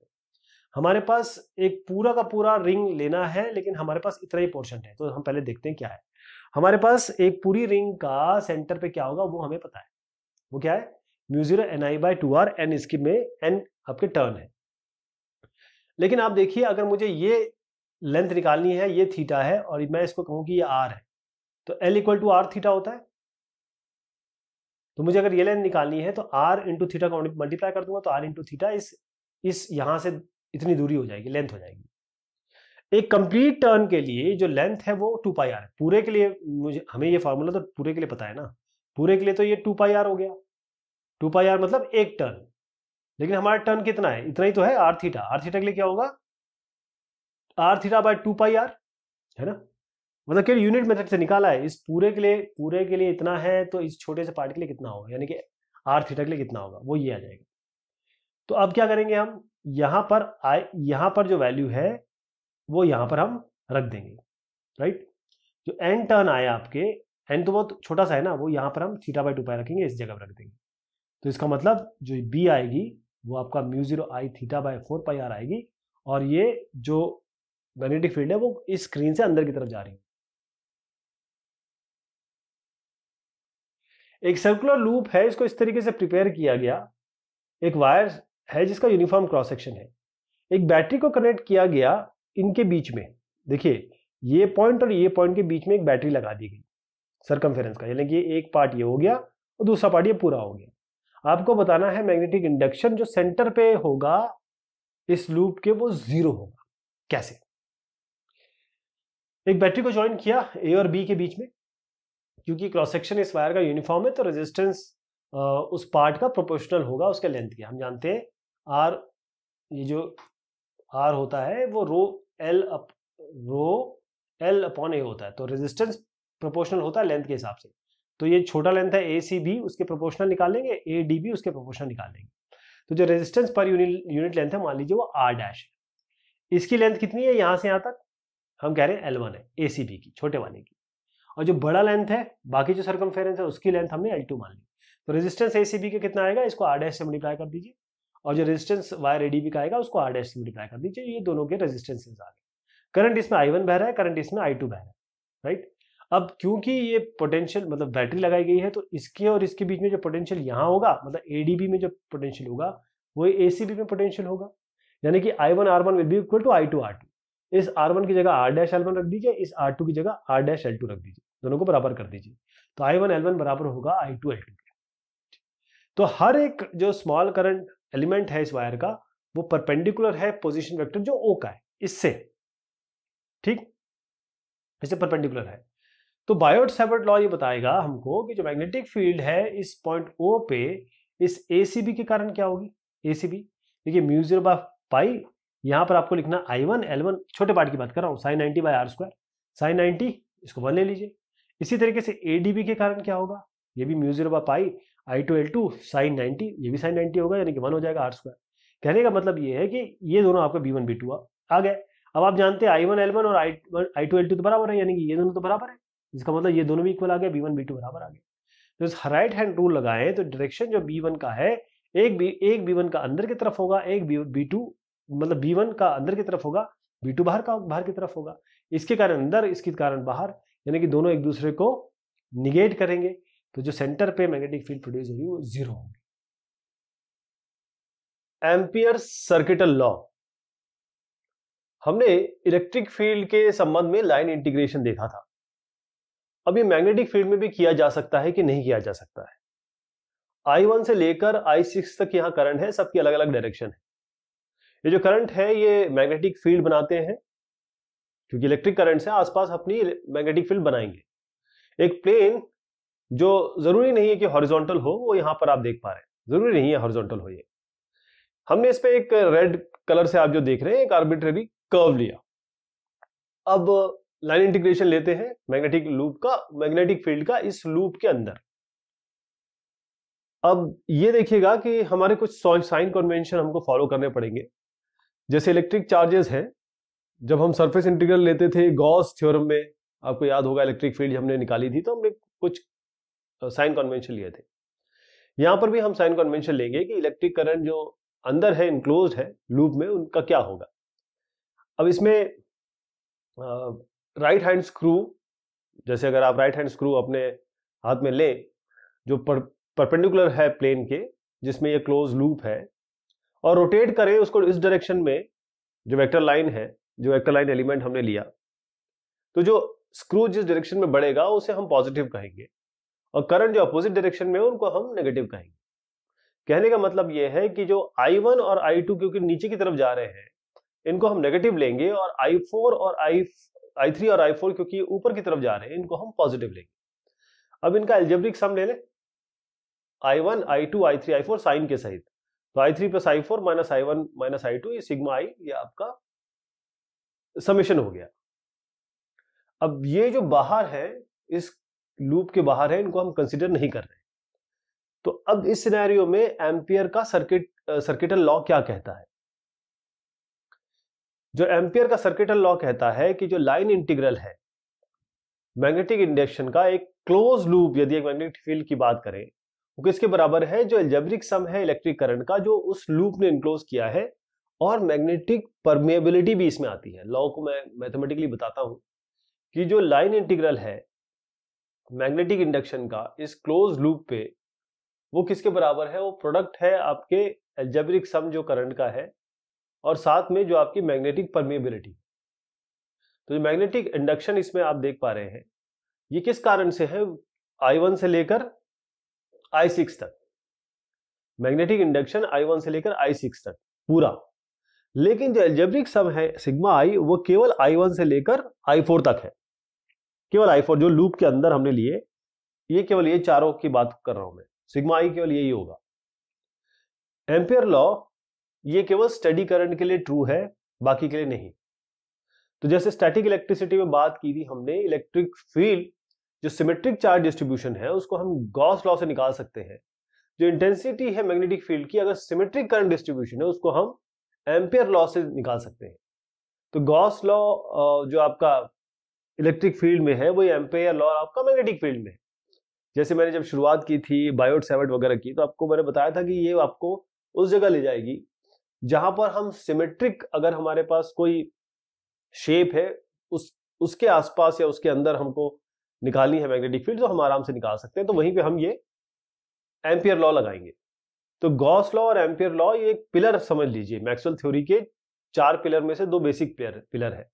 हमारे पास एक पूरा का पूरा रिंग लेना है लेकिन हमारे पास इतना ही पोर्शन है तो हम पहले देखते हैं क्या है हमारे पास एक पूरी रिंग का सेंटर पे क्या होगा वो हमें पता है वो क्या है mu zero N I by two R N इसकी में एन आपके टर्न है लेकिन आप देखिए अगर मुझे ये लेंथ निकालनी है ये थीटा है और मैं इसको कहूं कि ये आर है तो L equal to R theta होता है तो मुझे अगर ये लेंथ निकालनी है तो आर इंटू थीटा को मल्टीप्लाई कर दूंगा तो आर इंटू थीटा इस इस यहां से इतनी दूरी हो जाएगी लेंथ हो जाएगी एक कंप्लीट टर्न के लिए जो लेंथ है वो टू पाई आर पूरे के लिए मुझे हमें ये फॉर्मूला तो पूरे के लिए पता है ना पूरे के लिए तो ये टू पाई आर हो गया टू पाई आर मतलब एक टर्न लेकिन हमारा टर्न कितना है इतना ही तो है आर थीटा आर थीटा के लिए क्या होगा R theta by two pi R है ना मतलब कि यूनिट मेथड से निकाला है इस पूरे के लिए पूरे के लिए इतना है तो इस छोटे से पार्ट के लिए कितना होगा यानी कि आर थीटा के लिए कितना होगा वो ये आ जाएगा तो अब क्या करेंगे हम यहां पर आई यहां पर जो वैल्यू है वो यहां पर हम रख देंगे राइट जो एन टर्न आया आपके एन तो बहुत छोटा सा है ना वो यहां पर हम थीटा बाई टू पाई रखेंगे इस जगह पर रख देंगे तो इसका मतलब जो बी आएगी वो आपका mu zero I theta by four pi R आएगी और ये जो मैग्नेटिक फील्ड है वो इस स्क्रीन से अंदर की तरफ जा रही है एक सर्कुलर लूप है इसको इस तरीके से प्रिपेयर किया गया एक वायर है जिसका यूनिफॉर्म क्रॉस सेक्शन है एक बैटरी को कनेक्ट किया गया इनके बीच में देखिए ये पॉइंट और ये पॉइंट के बीच में एक बैटरी लगा दी गई सरकमफेरेंस का यानी कि एक पार्ट ये हो गया और दूसरा पार्ट ये पूरा हो गया आपको बताना है मैग्नेटिक इंडक्शन जो सेंटर पे होगा इस लूप के वो जीरो होगा कैसे एक बैटरी को ज्वाइन किया ए और बी के बीच में क्योंकि क्रॉस सेक्शन इस वायर का यूनिफॉर्म है तो रेजिस्टेंस उस पार्ट का प्रोपोर्शनल होगा उसके लेंथ के हम जानते हैं आर ये जो आर होता है वो rho L up rho L upon A होता है तो रेजिस्टेंस प्रोपोर्शनल होता है लेंथ के हिसाब से तो ये छोटा लेंथ है ए सी बी उसके प्रोपोर्शनल निकाल लेंगे ए डी बी उसके प्रोपोर्शनल निकाल तो जो रेजिस्टेंस पर यूनिट लेंथ है मान लीजिए वो आर डैश है इसकी लेंथ कितनी है यहाँ से यहाँ तक हम कह रहे हैं एल वन है ए सी बी की छोटे वाले की और जो बड़ा लेंथ है बाकी जो सर्कमफेरेंस है उसकी लेंथ हमने एल टू मान ली तो रेजिस्टेंस ए सी बी का कितना आएगा इसको आर डैश से मल्टीप्लाई कर दीजिए और जो रेजिस्टेंस वायर एडी का आएगा उसको आर डैश से मल्टीप्लाई कर दीजिए ये दोनों के रेजिस्टेंसेज आ गए करंट इसमें आई वन बह रहा है करंट इसमें आई टू बह रहा है राइट अब क्योंकि ये पोटेंशियल मतलब बैटरी लगाई गई है तो इसके और इसके बीच में जो पोटेंशियल यहाँ होगा मतलब ए में जो पोटेंशियल होगा वो ए में पोटेंशियल होगा यानी कि I one R one will be equal to I two R two इस आर वन की जगह आर डैश एल वन रख दीजिए इस आर टू की जगह आर डैश एल टू रख दीजिए दोनों को बराबर कर दीजिए तो आई वन एल वन बराबर होगा आई टू एल टू तो हर एक जो स्मॉल करंट एलिमेंट है इस वायर का वो परपेंडिकुलर है पोजिशन वैक्टर जो ओ का है इससे ठीक इससे परपेंडिकुलर है तो बायोट सेबर्ट लॉ ये बताएगा हमको कि जो मैग्नेटिक फील्ड है इस पॉइंट ओ पे इस ए के कारण क्या होगी ए देखिए म्यू जीरो बाय पाई यहाँ पर आपको लिखना आई वन एल वन छोटे पार्ट की बात कर रहा हूँ sine ninety by R square sine ninety इसको वन ले लीजिए इसी तरीके से ए के कारण क्या होगा ये भी mu zero by pi I two L two sine ninety ये भी साइन नाइन्टी होगा यानी कि वन हो जाएगा आर स्क्वायर कहने का मतलब ये है कि ये दोनों आपका बी वन बी टू आ गए अब आप जानते हैं आई वन एल वन और I I two L two तो बराबर है यानी कि ये दोनों तो बराबर है इसका मतलब ये दोनों भी इक्वल आ गए बी वन बी टू बराबर आ गए तो इस राइट हैंड रूल लगाएं तो डायरेक्शन जो बी वन का है एक बी एक बी वन का अंदर की तरफ होगा एक बी बी टू मतलब बी वन का अंदर की तरफ होगा बी टू बाहर का बाहर की तरफ होगा इसके कारण अंदर इसके कारण बाहर यानी कि दोनों एक दूसरे को निगेट करेंगे तो जो सेंटर पे मैग्नेटिक फील्ड प्रोड्यूस होगी वो जीरो होगी एम्पियर सर्किटल लॉ हमने इलेक्ट्रिक फील्ड के संबंध में लाइन इंटीग्रेशन देखा था अब ये मैग्नेटिक फील्ड में भी किया जा सकता है कि नहीं किया जा सकता है आई वन से लेकर आई सिक्स तक यहां करंट है सबकी अलग अलग डायरेक्शन है ये जो करंट है ये मैग्नेटिक फील्ड बनाते हैं क्योंकि इलेक्ट्रिक करंट से आसपास अपनी मैग्नेटिक फील्ड बनाएंगे एक प्लेन जो जरूरी नहीं है कि हॉरिजॉन्टल हो वो यहां पर आप देख पा रहे हैं जरूरी नहीं है हॉरिजॉन्टल हो ये हमने इस पर एक रेड कलर से आप जो देख रहे हैं एक आर्बिट्रेरी कर्व लिया अब लाइन इंटीग्रेशन लेते हैं मैग्नेटिक लूप का मैग्नेटिक फील्ड का इस लूप के अंदर अब ये देखिएगा कि हमारे कुछ साइन कन्वेंशन हमको फॉलो करने पड़ेंगे जैसे इलेक्ट्रिक चार्जेस हैं जब हम सरफेस इंटीग्रल लेते थे गॉस थ्योरम में आपको याद होगा इलेक्ट्रिक फील्ड हमने निकाली थी तो हमने कुछ साइन कॉन्वेंशन लिए थे यहां पर भी हम साइन कॉन्वेंशन लेंगे कि इलेक्ट्रिक करंट जो अंदर है इनक्लोज है लूप में उनका क्या होगा अब इसमें राइट हैंड स्क्रू जैसे अगर आप राइट हैंड स्क्रू अपने हाथ में लें जो पर, परपेंडिकुलर है प्लेन के जिसमें ये क्लोज लूप है और रोटेट करें उसको इस डायरेक्शन में जो वेक्टर लाइन है जो वेक्टर लाइन एलिमेंट हमने लिया तो जो स्क्रू जिस डायरेक्शन में बढ़ेगा उसे हम पॉजिटिव कहेंगे और करंट जो अपोजिट डायरेक्शन में है उनको हम नेगेटिव कहेंगे कहने का मतलब यह है कि जो I1 और I2 क्योंकि नीचे की तरफ जा रहे हैं इनको हम नेगेटिव लेंगे और I4 और I I3 और I4 क्योंकि ऊपर की तरफ जा रहे हैं इनको हम पॉजिटिव लेंगे अब इनका एल्जेब्रिक सम ले लें I1, I2, I3, I4 sign के सहित तो I3 three plus I four minus I one minus I two ये सिग्मा आई ये आपका समेशन हो गया अब ये जो बाहर है इस लूप के बाहर है इनको हम कंसिडर नहीं कर रहे तो अब इस सिनेरियो में एम्पियर का सर्किट सर्किटल लॉ क्या कहता है जो एम्पियर का सर्किटल लॉ कहता है कि जो लाइन इंटीग्रल है मैग्नेटिक इंडक्शन का एक क्लोज लूप यदि एक मैग्नेटिक फील्ड की बात करें वो किसके बराबर है जो एल्जेब्रिक सम है इलेक्ट्रिक करंट का जो उस लूप ने इनक्लोज किया है और मैग्नेटिक परमेबिलिटी भी इसमें आती है लॉ को मैं मैथमेटिकली बताता हूं कि जो लाइन इंटीग्रल है मैग्नेटिक इंडक्शन का इस क्लोज लूप पे वो किसके बराबर है वो प्रोडक्ट है आपके एल्जेब्रिक सम जो करंट का है और साथ में जो आपकी मैग्नेटिक परमेबिलिटी तो जो मैग्नेटिक इंडक्शन इसमें आप देख पा रहे हैं ये किस कारण से है आई वन से लेकर आई सिक्स तक मैग्नेटिक इंडक्शन आई वन से लेकर आई सिक्स तक पूरा लेकिन जो एल्जेब्रिक सम है सिग्मा आई वो केवल आई वन से लेकर आई फोर तक है केवल आई फोर जो लूप के अंदर हमने लिए ये केवल ये चारों की बात कर रहा हूं मैं सिग्मा आई केवल यही होगा एम्पेयर लॉ ये केवल स्टडी करंट के लिए ट्रू है बाकी के लिए नहीं तो जैसे स्टैटिक इलेक्ट्रिसिटी में बात की थी हमने इलेक्ट्रिक फील्ड जो सिमेट्रिक चार्ज डिस्ट्रीब्यूशन है उसको हम गॉस लॉ से निकाल सकते हैं जो इंटेंसिटी है मैग्नेटिक फील्ड की अगर सिमेट्रिक करंट डिस्ट्रीब्यूशन है उसको हम एम्पेयर लॉ से निकाल सकते हैं तो गॉस लॉ जो आपका इलेक्ट्रिक फील्ड में है वो एम्पेयर लॉ आपका मैग्नेटिक फील्ड में है जैसे मैंने जब शुरुआत की थी बायोट सेवेट वगैरह की तो आपको मैंने बताया था कि ये आपको उस जगह ले जाएगी जहां पर हम सिमेट्रिक अगर हमारे पास कोई शेप है उस उसके आसपास या उसके अंदर हमको निकालनी है मैग्नेटिक फील्ड तो हम आराम से निकाल सकते हैं तो वहीं पे हम ये एम्पियर लॉ लगाएंगे तो गॉस लॉ और एम्पियर लॉ ये एक पिलर समझ लीजिए मैक्सवेल थ्योरी के चार पिलर में से दो बेसिक पिलर है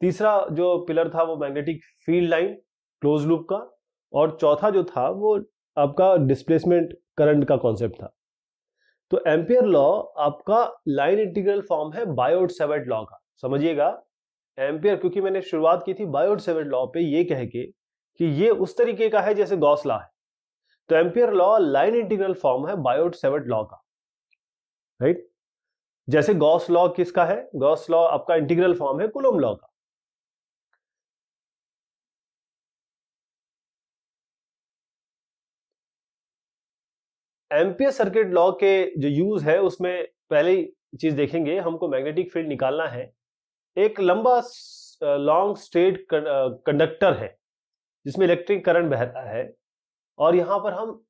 तीसरा जो पिलर था वो magnetic field line close loop का और चौथा जो था वो आपका डिस्प्लेसमेंट करंट का कॉन्सेप्ट था तो एम्पियर लॉ आपका लाइन इंटीग्रल फॉर्म है बायोड सेवेट लॉ का समझिएगा एम्पियर क्योंकि मैंने शुरुआत की थी बायोड सेवेट लॉ पे ये कह के कि ये उस तरीके का है जैसे गॉस लॉ है तो Ampere law line integral form है बायोड सेवेट लॉ का राइट right? जैसे गॉस लॉ किसका है गॉस लॉ आपका इंटीग्रल फॉर्म है कुलम लॉ का एम्पियर सर्किट लॉ के जो यूज है उसमें पहली चीज देखेंगे हमको मैग्नेटिक फील्ड निकालना है एक लंबा लॉन्ग स्ट्रेट कंडक्टर है जिसमें इलेक्ट्रिक करंट बहता है और यहाँ पर हम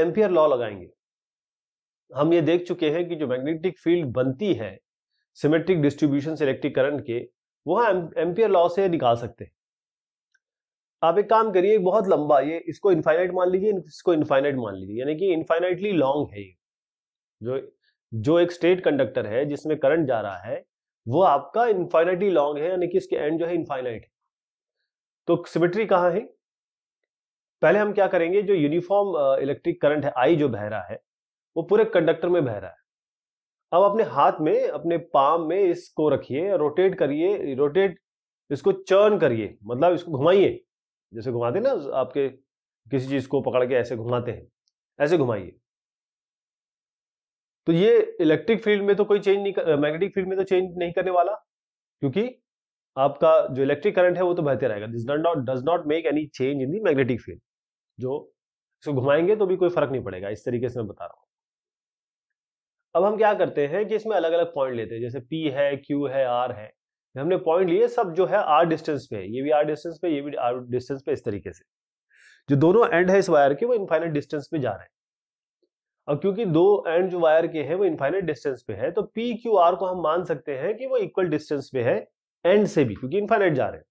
एम्पियर लॉ लगाएंगे हम ये देख चुके हैं कि जो मैग्नेटिक फील्ड बनती है सिमेट्रिक डिस्ट्रीब्यूशन से इलेक्ट्रिक करंट के वो हम एम्पियर लॉ से निकाल सकते हैं आप एक काम करिए बहुत लंबा ये इसको इनफाइनाइट मान लीजिए इसको इनफाइनाइट मान लीजिए यानी कि इनफाइनाइटली लॉन्ग है ये जो जो एक स्टेट कंडक्टर है जिसमें करंट जा रहा है वो आपका इनफाइनाइटली लॉन्ग है यानी कि इसके एंड जो है इनफाइनाइट है तो सिमेट्री कहाँ है पहले हम क्या करेंगे जो यूनिफॉर्म इलेक्ट्रिक करंट है आई जो बह रहा है वो पूरे कंडक्टर में बह रहा है अब अपने हाथ में अपने पाम में इसको रखिए रोटेट करिए रोटेट इसको चर्न करिए मतलब इसको घुमाइए जैसे घुमाते ना आपके किसी चीज को पकड़ के ऐसे घुमाते हैं ऐसे घुमाइए तो ये इलेक्ट्रिक फील्ड में तो कोई चेंज नहीं मैग्नेटिक फील्ड में तो चेंज नहीं करने वाला क्योंकि आपका जो इलेक्ट्रिक करंट है वो तो बहते रहेगा this not does not make any change in the magnetic field जो इसको घुमाएंगे तो भी कोई फर्क नहीं पड़ेगा इस तरीके से मैं बता रहा हूँ अब हम क्या करते हैं कि इसमें अलग अलग पॉइंट लेते हैं जैसे पी है क्यू है आर है हमने पॉइंट लिए सब जो है आर डिस्टेंस पे है ये भी आर डिस्टेंस पे ये भी आर डिस्टेंस पे इस तरीके से जो दोनों एंड है इस वायर के वो इनफाइनाइट डिस्टेंस पे जा रहे हैं अब क्योंकि दो एंड जो वायर के हैं वो इनफाइनाइट डिस्टेंस पे है तो पी क्यू आर को हम मान सकते हैं कि वो इक्वल डिस्टेंस पे है एंड से भी क्योंकि इनफाइनाइट जा रहे हैं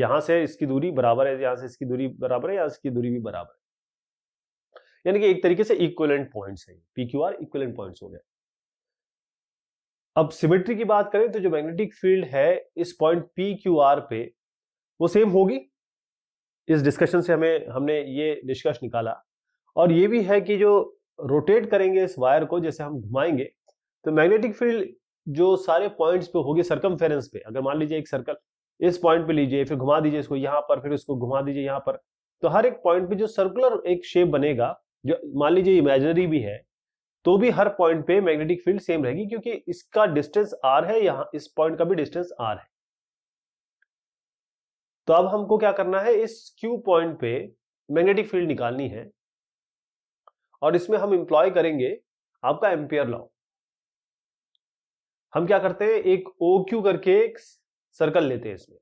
यहां से इसकी दूरी बराबर है यहां से इसकी दूरी बराबर है यहां इसकी दूरी भी बराबर है यानी कि एक तरीके से इक्वलेंट पॉइंट्स है P Q R equivalent points हो गया अब सिमेट्री की बात करें तो जो मैग्नेटिक फील्ड है इस पॉइंट पी क्यू आर पे वो सेम होगी इस डिस्कशन से हमें हमने ये निष्कर्ष निकाला और ये भी है कि जो रोटेट करेंगे इस वायर को जैसे हम घुमाएंगे तो मैग्नेटिक फील्ड जो सारे पॉइंट्स पे होगी सरकम पे अगर मान लीजिए एक सर्कल इस पॉइंट पे लीजिए फिर घुमा दीजिए इसको यहाँ पर फिर उसको घुमा दीजिए यहाँ पर तो हर एक पॉइंट पे जो सर्कुलर एक शेप बनेगा जो मान लीजिए इमेजनरी भी है तो भी हर पॉइंट पे मैग्नेटिक फील्ड सेम रहेगी क्योंकि इसका डिस्टेंस आर है यहां इस पॉइंट का भी डिस्टेंस आर है तो अब हमको क्या करना है इस क्यू पॉइंट पे मैग्नेटिक फील्ड निकालनी है और इसमें हम इंप्लॉय करेंगे आपका एम्पियर लॉ हम क्या करते हैं एक ओ क्यू करके एक सर्कल लेते हैं इसमें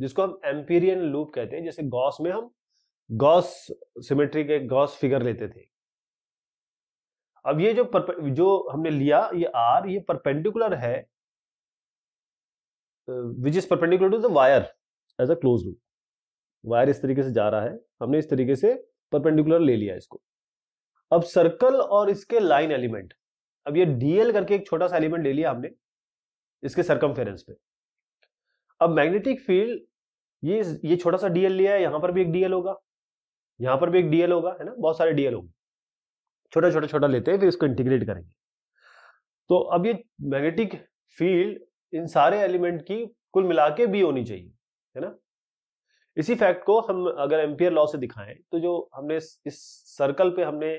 जिसको हम एम्पीरियन लूप कहते हैं जैसे गॉस में हम गॉस सिमेट्री के गॉस फिगर लेते थे अब ये जो जो हमने लिया ये आर ये परपेंडिकुलर है which is perpendicular to the wire as a close loop wire इस तरीके से जा रहा है हमने इस तरीके से परपेंडिकुलर ले लिया इसको अब सर्कल और इसके लाइन एलिमेंट अब ये डीएल करके एक छोटा सा एलिमेंट ले लिया हमने इसके सरकम पे अब मैग्नेटिक फील्ड ये ये छोटा सा डीएल लिया है यहां पर भी एक डीएल होगा यहां पर भी एक डीएल होगा है ना बहुत सारे डीएल होंगे छोटा छोटा छोटा लेते हैं फिर उसको इंटीग्रेट करेंगे तो अब ये मैग्नेटिक फील्ड इन सारे एलिमेंट की कुल मिला के बी होनी चाहिए है ना इसी फैक्ट को हम अगर एम्पियर लॉ से दिखाएं तो जो हमने इस सर्कल पे हमने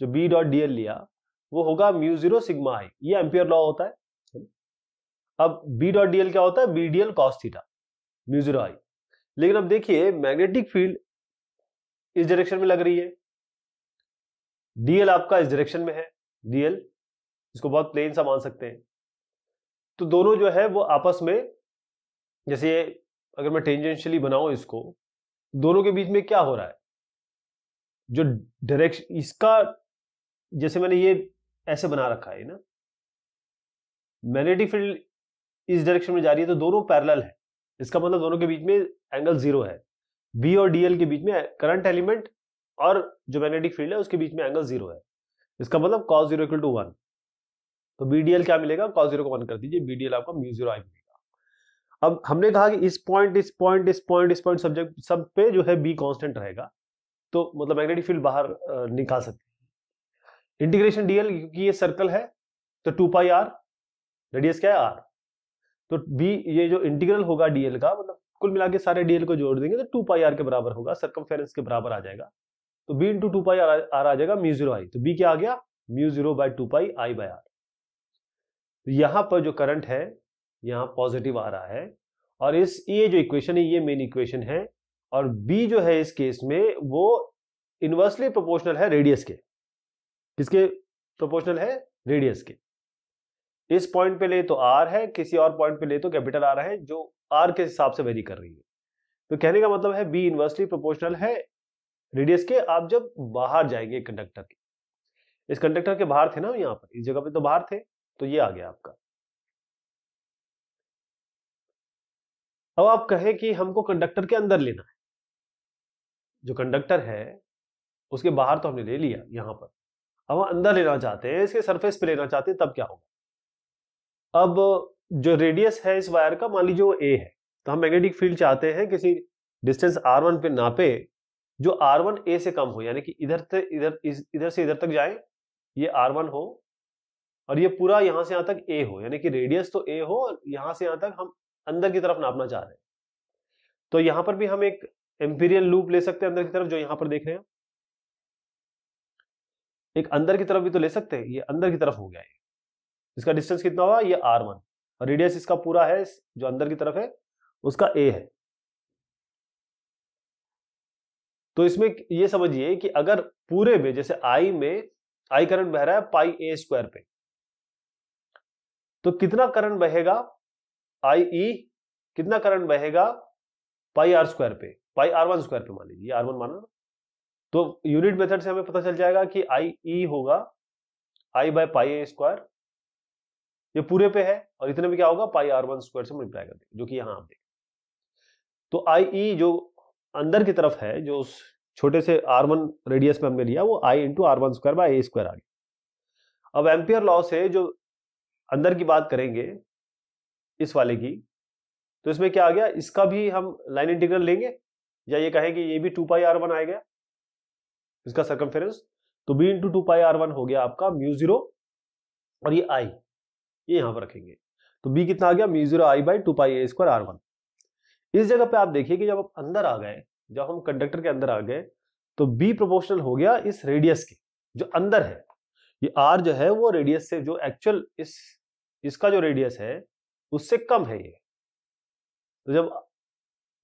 जो बी डॉट डी लिया वो होगा म्यू जीरो सिग्मा आई ये एम्पियर लॉ होता है अब बी डॉट डीएल क्या होता है B D cos theta mu zero I लेकिन अब देखिए मैग्नेटिक फील्ड इस डायरेक्शन में लग रही है डीएल आपका इस डायरेक्शन में है डीएल इसको बहुत प्लेन सा मान सकते हैं तो दोनों जो है वो आपस में जैसे अगर मैं टेंजेंशियली बनाऊं इसको दोनों के बीच में क्या हो रहा है जो डायरेक्शन इसका जैसे मैंने ये ऐसे बना रखा है ना मैग्नेटिक फील्ड इस डायरेक्शन में जा रही है तो दोनों पैरेलल है इसका मतलब दोनों के बीच में एंगल जीरो है बी और डीएल के बीच में करंट एलिमेंट और जो मैग्नेटिक फील्ड है उसके बीच में एंगल जीरो है इसका मतलब cos zero equal to one तो बीडीएल क्या मिलेगा कॉस जीरो को वन कर दीजिए बीडीएल आपका म्यू जीरो आई मिलेगा अब हमने कहा कि इस पॉइंट इस पॉइंट इस पॉइंट इस पॉइंट सब्जेक्ट सब पे जो है बी कॉन्स्टेंट रहेगा तो मतलब मैग्नेटिक फील्ड बाहर निकाल सकते हैं इंटीग्रेशन डीएल क्योंकि ये सर्कल है तो टू पाई आर रेडियस क्या है आर तो बी ये जो इंटीग्रल होगा डीएल का मतलब कुल मिला के सारे डीएल को जोड़ देंगे तो टू पाई आर के बराबर होगा सर्कम के बराबर आ जाएगा तो B into two pi R आ जाएगा म्यू जीरो आई तो बी क्या आ गया mu zero by two pi I by R तो यहां पर जो करंट है यहां पॉजिटिव आ रहा है और इस ये जो इक्वेशन है ये मेन इक्वेशन है और बी जो है इस केस में वो इन्वर्सली प्रोपोर्शनल है रेडियस के किसके प्रोपोर्शनल है रेडियस के इस पॉइंट पे ले तो आर है किसी और पॉइंट पे ले तो कैपिटल आर है जो आर के हिसाब से वेरी कर रही है तो कहने का मतलब है बी इन्वर्सली प्रोपोर्शनल है रेडियस के आप जब बाहर जाएंगे कंडक्टर के इस कंडक्टर के बाहर थे ना यहाँ पर इस जगह पे तो बाहर थे तो ये आ गया आपका अब आप कहें कि हमको कंडक्टर के अंदर लेना है जो कंडक्टर है उसके बाहर तो हमने ले लिया यहां पर अब हम अंदर लेना चाहते हैं इसके सरफेस पे लेना चाहते हैं तब क्या होगा अब जो रेडियस है इस वायर का मान लीजिए वो ए है तो हम मैग्नेटिक फील्ड चाहते हैं किसी डिस्टेंस आर वन पे नापे जो आर वन ए से कम हो यानी कि इधर से इधर इधर से इधर तक जाए ये आर वन हो और ये पूरा यहां से यहां तक ए हो यानी कि रेडियस तो ए हो और यहां से यहां तक हम अंदर की तरफ नापना चाह रहे हैं तो यहां पर भी हम एक एम्पीरियल लूप ले सकते हैं अंदर की तरफ जो यहां पर देख रहे हैं एक अंदर की तरफ भी तो ले सकते हैं ये अंदर की तरफ हो गया ये इसका डिस्टेंस कितना हुआ ये आर वन और रेडियस इसका पूरा है जो अंदर की तरफ है उसका ए है तो इसमें ये समझिए कि अगर पूरे में जैसे आई में आई करंट बह रहा है पाई ए स्क्वायर पे तो कितना करंट बहेगा आई ई e, कितना करंट बहेगा पाई आर स्क्वायर पे पाई आर वन स्क्वायर पे मान लीजिए आर वन माना तो यूनिट मेथड से हमें पता चल जाएगा कि आई ई e होगा आई बाय पाई ए स्क्वायर ये पूरे पे है और इतने में क्या होगा पाई आर वन स्क्वायर से मल्टीप्लाई कर देंगे जो कि यहां आप देखें तो आई ई e जो अंदर की तरफ है जो उस छोटे से आर वन रेडियस में हमने लिया वो I into R one square by A square आ गया अब एम्पियर लॉ से जो अंदर की बात करेंगे इस वाले की तो इसमें क्या आ गया इसका भी हम लाइन इंटीग्रल लेंगे या ये कहेंगे ये भी टू पाई आर वन आ गया इसका सर्कमफेरेंस तो B into two pi R one हो गया आपका म्यू जीरो और ये आई ये यहां पर रखेंगे तो बी कितना आ गया mu zero I by two pi A square R one इस जगह पे आप देखिए कि जब आप अंदर आ गए जब हम कंडक्टर के अंदर आ गए तो बी प्रोपोर्शनल हो गया इस रेडियस के जो अंदर है ये आर जो है वो रेडियस से जो एक्चुअल इस इसका जो रेडियस है उससे कम है ये तो जब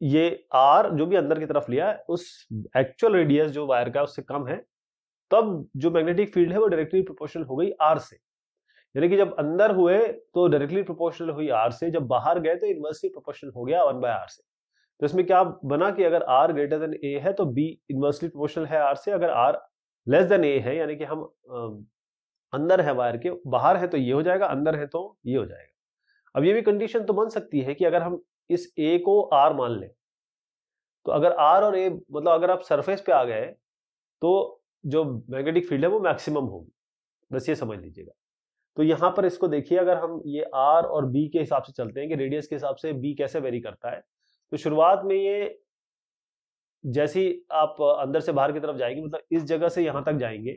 ये आर जो भी अंदर की तरफ लिया है उस एक्चुअल रेडियस जो वायर का उससे कम है तब जो मैग्नेटिक फील्ड है वो डायरेक्टली प्रोपोर्शनल हो गई आर से यानी कि जब अंदर हुए तो डायरेक्टली प्रोपोर्शनल हुई आर से जब बाहर गए तो इनवर्सली प्रोपोर्शनल हो गया वन बाय आर से तो इसमें क्या बना कि अगर आर ग्रेटर देन ए है तो बी इनवर्सली प्रोपोर्शनल है आर से अगर आर लेस देन ए है यानी कि हम अंदर है वायर के बाहर है तो ये हो जाएगा अंदर है तो ये हो जाएगा अब ये भी कंडीशन तो बन सकती है कि अगर हम इस ए को आर मान लें तो अगर आर और ए मतलब अगर आप सरफेस पे आ गए तो जो मैग्नेटिक फील्ड है वो मैक्सिमम होगी बस ये समझ लीजिएगा तो यहाँ पर इसको देखिए अगर हम ये आर और बी के हिसाब से चलते हैं कि रेडियस के हिसाब से बी कैसे वेरी करता है तो शुरुआत में ये जैसी आप अंदर से बाहर की तरफ जाएंगे मतलब इस जगह से यहां तक जाएंगे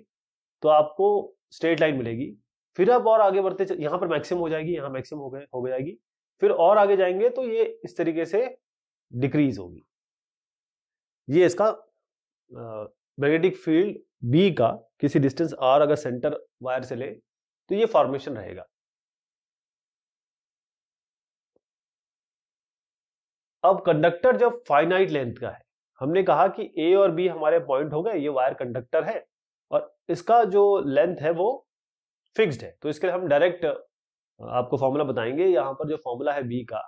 तो आपको स्ट्रेट लाइन मिलेगी फिर आप और आगे बढ़ते यहाँ पर मैक्सिमम हो जाएगी यहाँ मैक्सिमम हो गए हो जाएगी फिर और आगे जाएंगे तो ये इस तरीके से डिक्रीज होगी ये इसका मैग्नेटिक फील्ड बी का किसी डिस्टेंस आर अगर सेंटर वायर से ले तो ये फॉर्मेशन रहेगा अब कंडक्टर जब फाइनाइट लेंथ का है हमने कहा कि ए और बी हमारे पॉइंट हो गए ये वायर कंडक्टर है और इसका जो लेंथ है वो फिक्स्ड है तो इसके लिए हम डायरेक्ट आपको फॉर्मूला बताएंगे यहां पर जो फॉर्मूला है बी का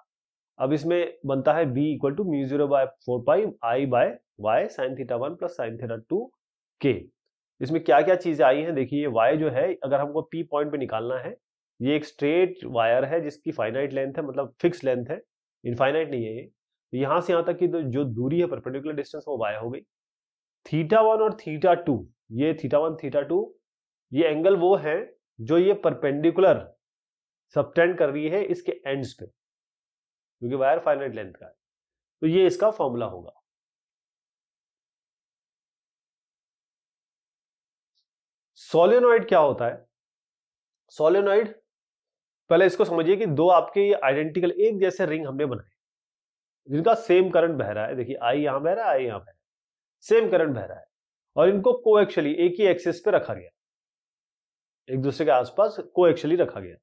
अब इसमें बनता है B equal to mu zero by four pi I by Y sine theta one plus sine theta two के इसमें क्या क्या चीज़ें आई हैं देखिए ये वाई जो है अगर हमको पी पॉइंट पे निकालना है ये एक स्ट्रेट वायर है जिसकी फाइनाइट लेंथ है मतलब फिक्स लेंथ है इनफाइनाइट नहीं है ये तो यहाँ से यहाँ तक की जो दूरी है परपेंडिकुलर डिस्टेंस वो वाई हो गई थीटा वन और थीटा टू ये थीटा वन थीटा टू ये एंगल वो है जो ये परपेंडिकुलर सबटेंड कर रही है इसके एंड्स पे क्योंकि वायर फाइनाइट लेंथ का है तो ये इसका फॉर्मूला होगा सोलेनोइड क्या होता है सोलेनोइड पहले इसको समझिए कि दो आपके आइडेंटिकल एक जैसे रिंग हमने बनाए जिनका सेम करंट बह रहा है देखिए आई यहां बह रहा है आई यहां बह रहा है सेम करंट बह रहा है और इनको को एक्चुअली एक ही एक्सिस पे रखा गया एक दूसरे के आसपास को एक्चुअली रखा गया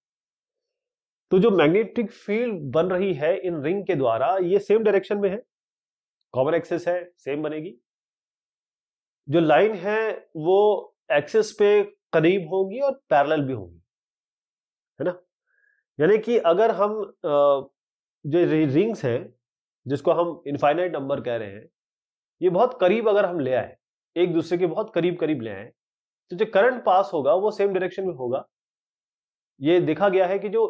तो जो मैग्नेटिक फील्ड बन रही है इन रिंग के द्वारा ये सेम डायरेक्शन में है कॉमन एक्सेस है सेम बनेगी जो लाइन है वो एक्सेस पे करीब होंगी और पैरेलल भी होंगी है ना यानी कि अगर हम जो रिंग्स हैं जिसको हम इनफाइनाइट नंबर कह रहे हैं ये बहुत करीब अगर हम ले आए एक दूसरे के बहुत करीब करीब ले आए तो जो करंट पास होगा वो सेम डायरेक्शन में होगा ये देखा गया है कि जो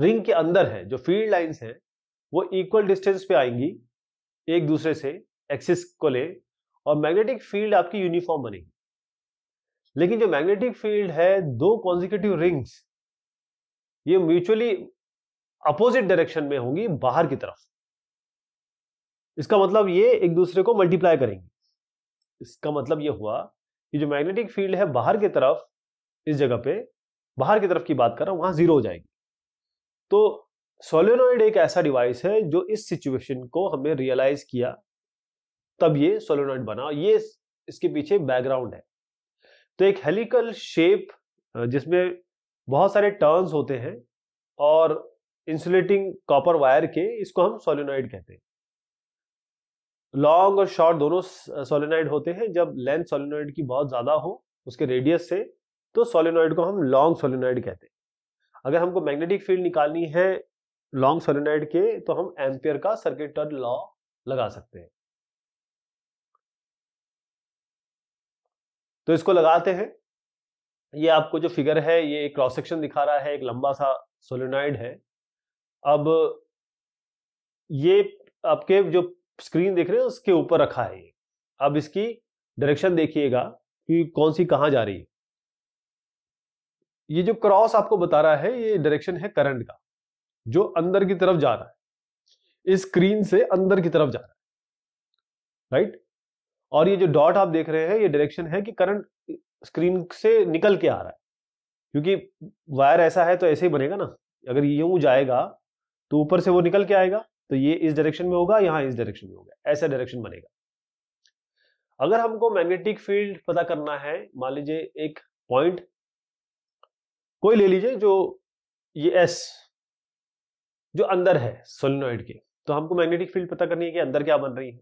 रिंग के अंदर है जो फील्ड लाइंस हैं वो इक्वल डिस्टेंस पे आएंगी एक दूसरे से एक्सिस को ले और मैग्नेटिक फील्ड आपकी यूनिफॉर्म बनेगी लेकिन जो मैग्नेटिक फील्ड है दो कॉन्जिक्यूटिव रिंग्स ये म्यूचुअली अपोजिट डायरेक्शन में होंगी बाहर की तरफ इसका मतलब ये एक दूसरे को मल्टीप्लाई करेंगे इसका मतलब ये हुआ कि जो मैग्नेटिक फील्ड है बाहर की तरफ इस जगह पे बाहर की तरफ की बात कर रहा हूं वहां जीरो हो जाएगी तो सोलोनोइड एक ऐसा डिवाइस है जो इस सिचुएशन को हमें रियलाइज किया तब ये सोलोनॉइड बना ये इसके पीछे बैकग्राउंड है तो एक हेलिकल शेप जिसमें बहुत सारे टर्न्स होते हैं और इंसुलेटिंग कॉपर वायर के इसको हम सोलोनॉइड कहते हैं लॉन्ग और शॉर्ट दोनों सोलोनॉइड होते हैं जब लेंथ सोलोनॉइड की बहुत ज़्यादा हो उसके रेडियस से तो सोलोनॉइड को हम लॉन्ग सोलोनॉइड कहते हैं अगर हमको मैग्नेटिक फील्ड निकालनी है लॉन्ग सोलोनॉइड के तो हम एम्पियर का सर्किट लॉ लगा सकते हैं तो इसको लगाते हैं ये आपको जो फिगर है ये एक क्रॉस सेक्शन दिखा रहा है एक लंबा सा सोलेनाइड है अब ये आपके जो स्क्रीन देख रहे हैं उसके ऊपर रखा है अब इसकी डायरेक्शन देखिएगा कि कौन सी कहाँ जा रही है ये जो क्रॉस आपको बता रहा है ये डायरेक्शन है करंट का जो अंदर की तरफ जा रहा है इस स्क्रीन से अंदर की तरफ जा रहा है राइट और ये जो डॉट आप देख रहे हैं ये डायरेक्शन है कि करंट स्क्रीन से निकल के आ रहा है क्योंकि वायर ऐसा है तो ऐसे ही बनेगा ना अगर यूं जाएगा तो ऊपर से वो निकल के आएगा तो ये इस डायरेक्शन में होगा यहाँ इस डायरेक्शन में होगा ऐसा डायरेक्शन बनेगा अगर हमको मैग्नेटिक फील्ड पता करना है मान लीजिए एक पॉइंट कोई ले लीजिए जो ये एस जो अंदर है सोलिनोइड के तो हमको मैग्नेटिक फील्ड पता करनी है कि अंदर क्या बन रही है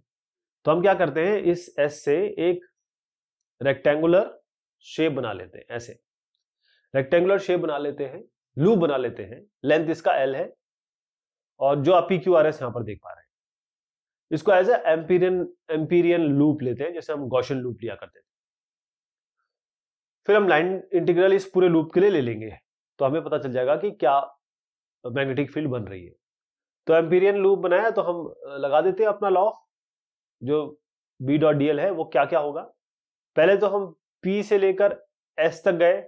तो हम क्या करते हैं इस एस से एक रेक्टेंगुलर शेप बना लेते हैं ऐसे रेक्टेंगुलर शेप बना लेते हैं लूप बना लेते हैं लेंथ इसका एल है और जो आप पी क्यू आर एस यहां पर देख पा रहे हैं इसको as a Amperian Amperian loop लेते हैं जैसे हम गौशन लूप लिया करते थे फिर हम लाइन इंटीग्रल इस पूरे लूप के लिए ले लेंगे तो हमें पता चल जाएगा कि क्या मैग्नेटिक फील्ड बन रही है तो एम्पीरियन लूप बनाया तो हम लगा देते हैं अपना लॉ जो बी डॉट डी है वो क्या क्या होगा पहले तो हम पी से लेकर एस तक गए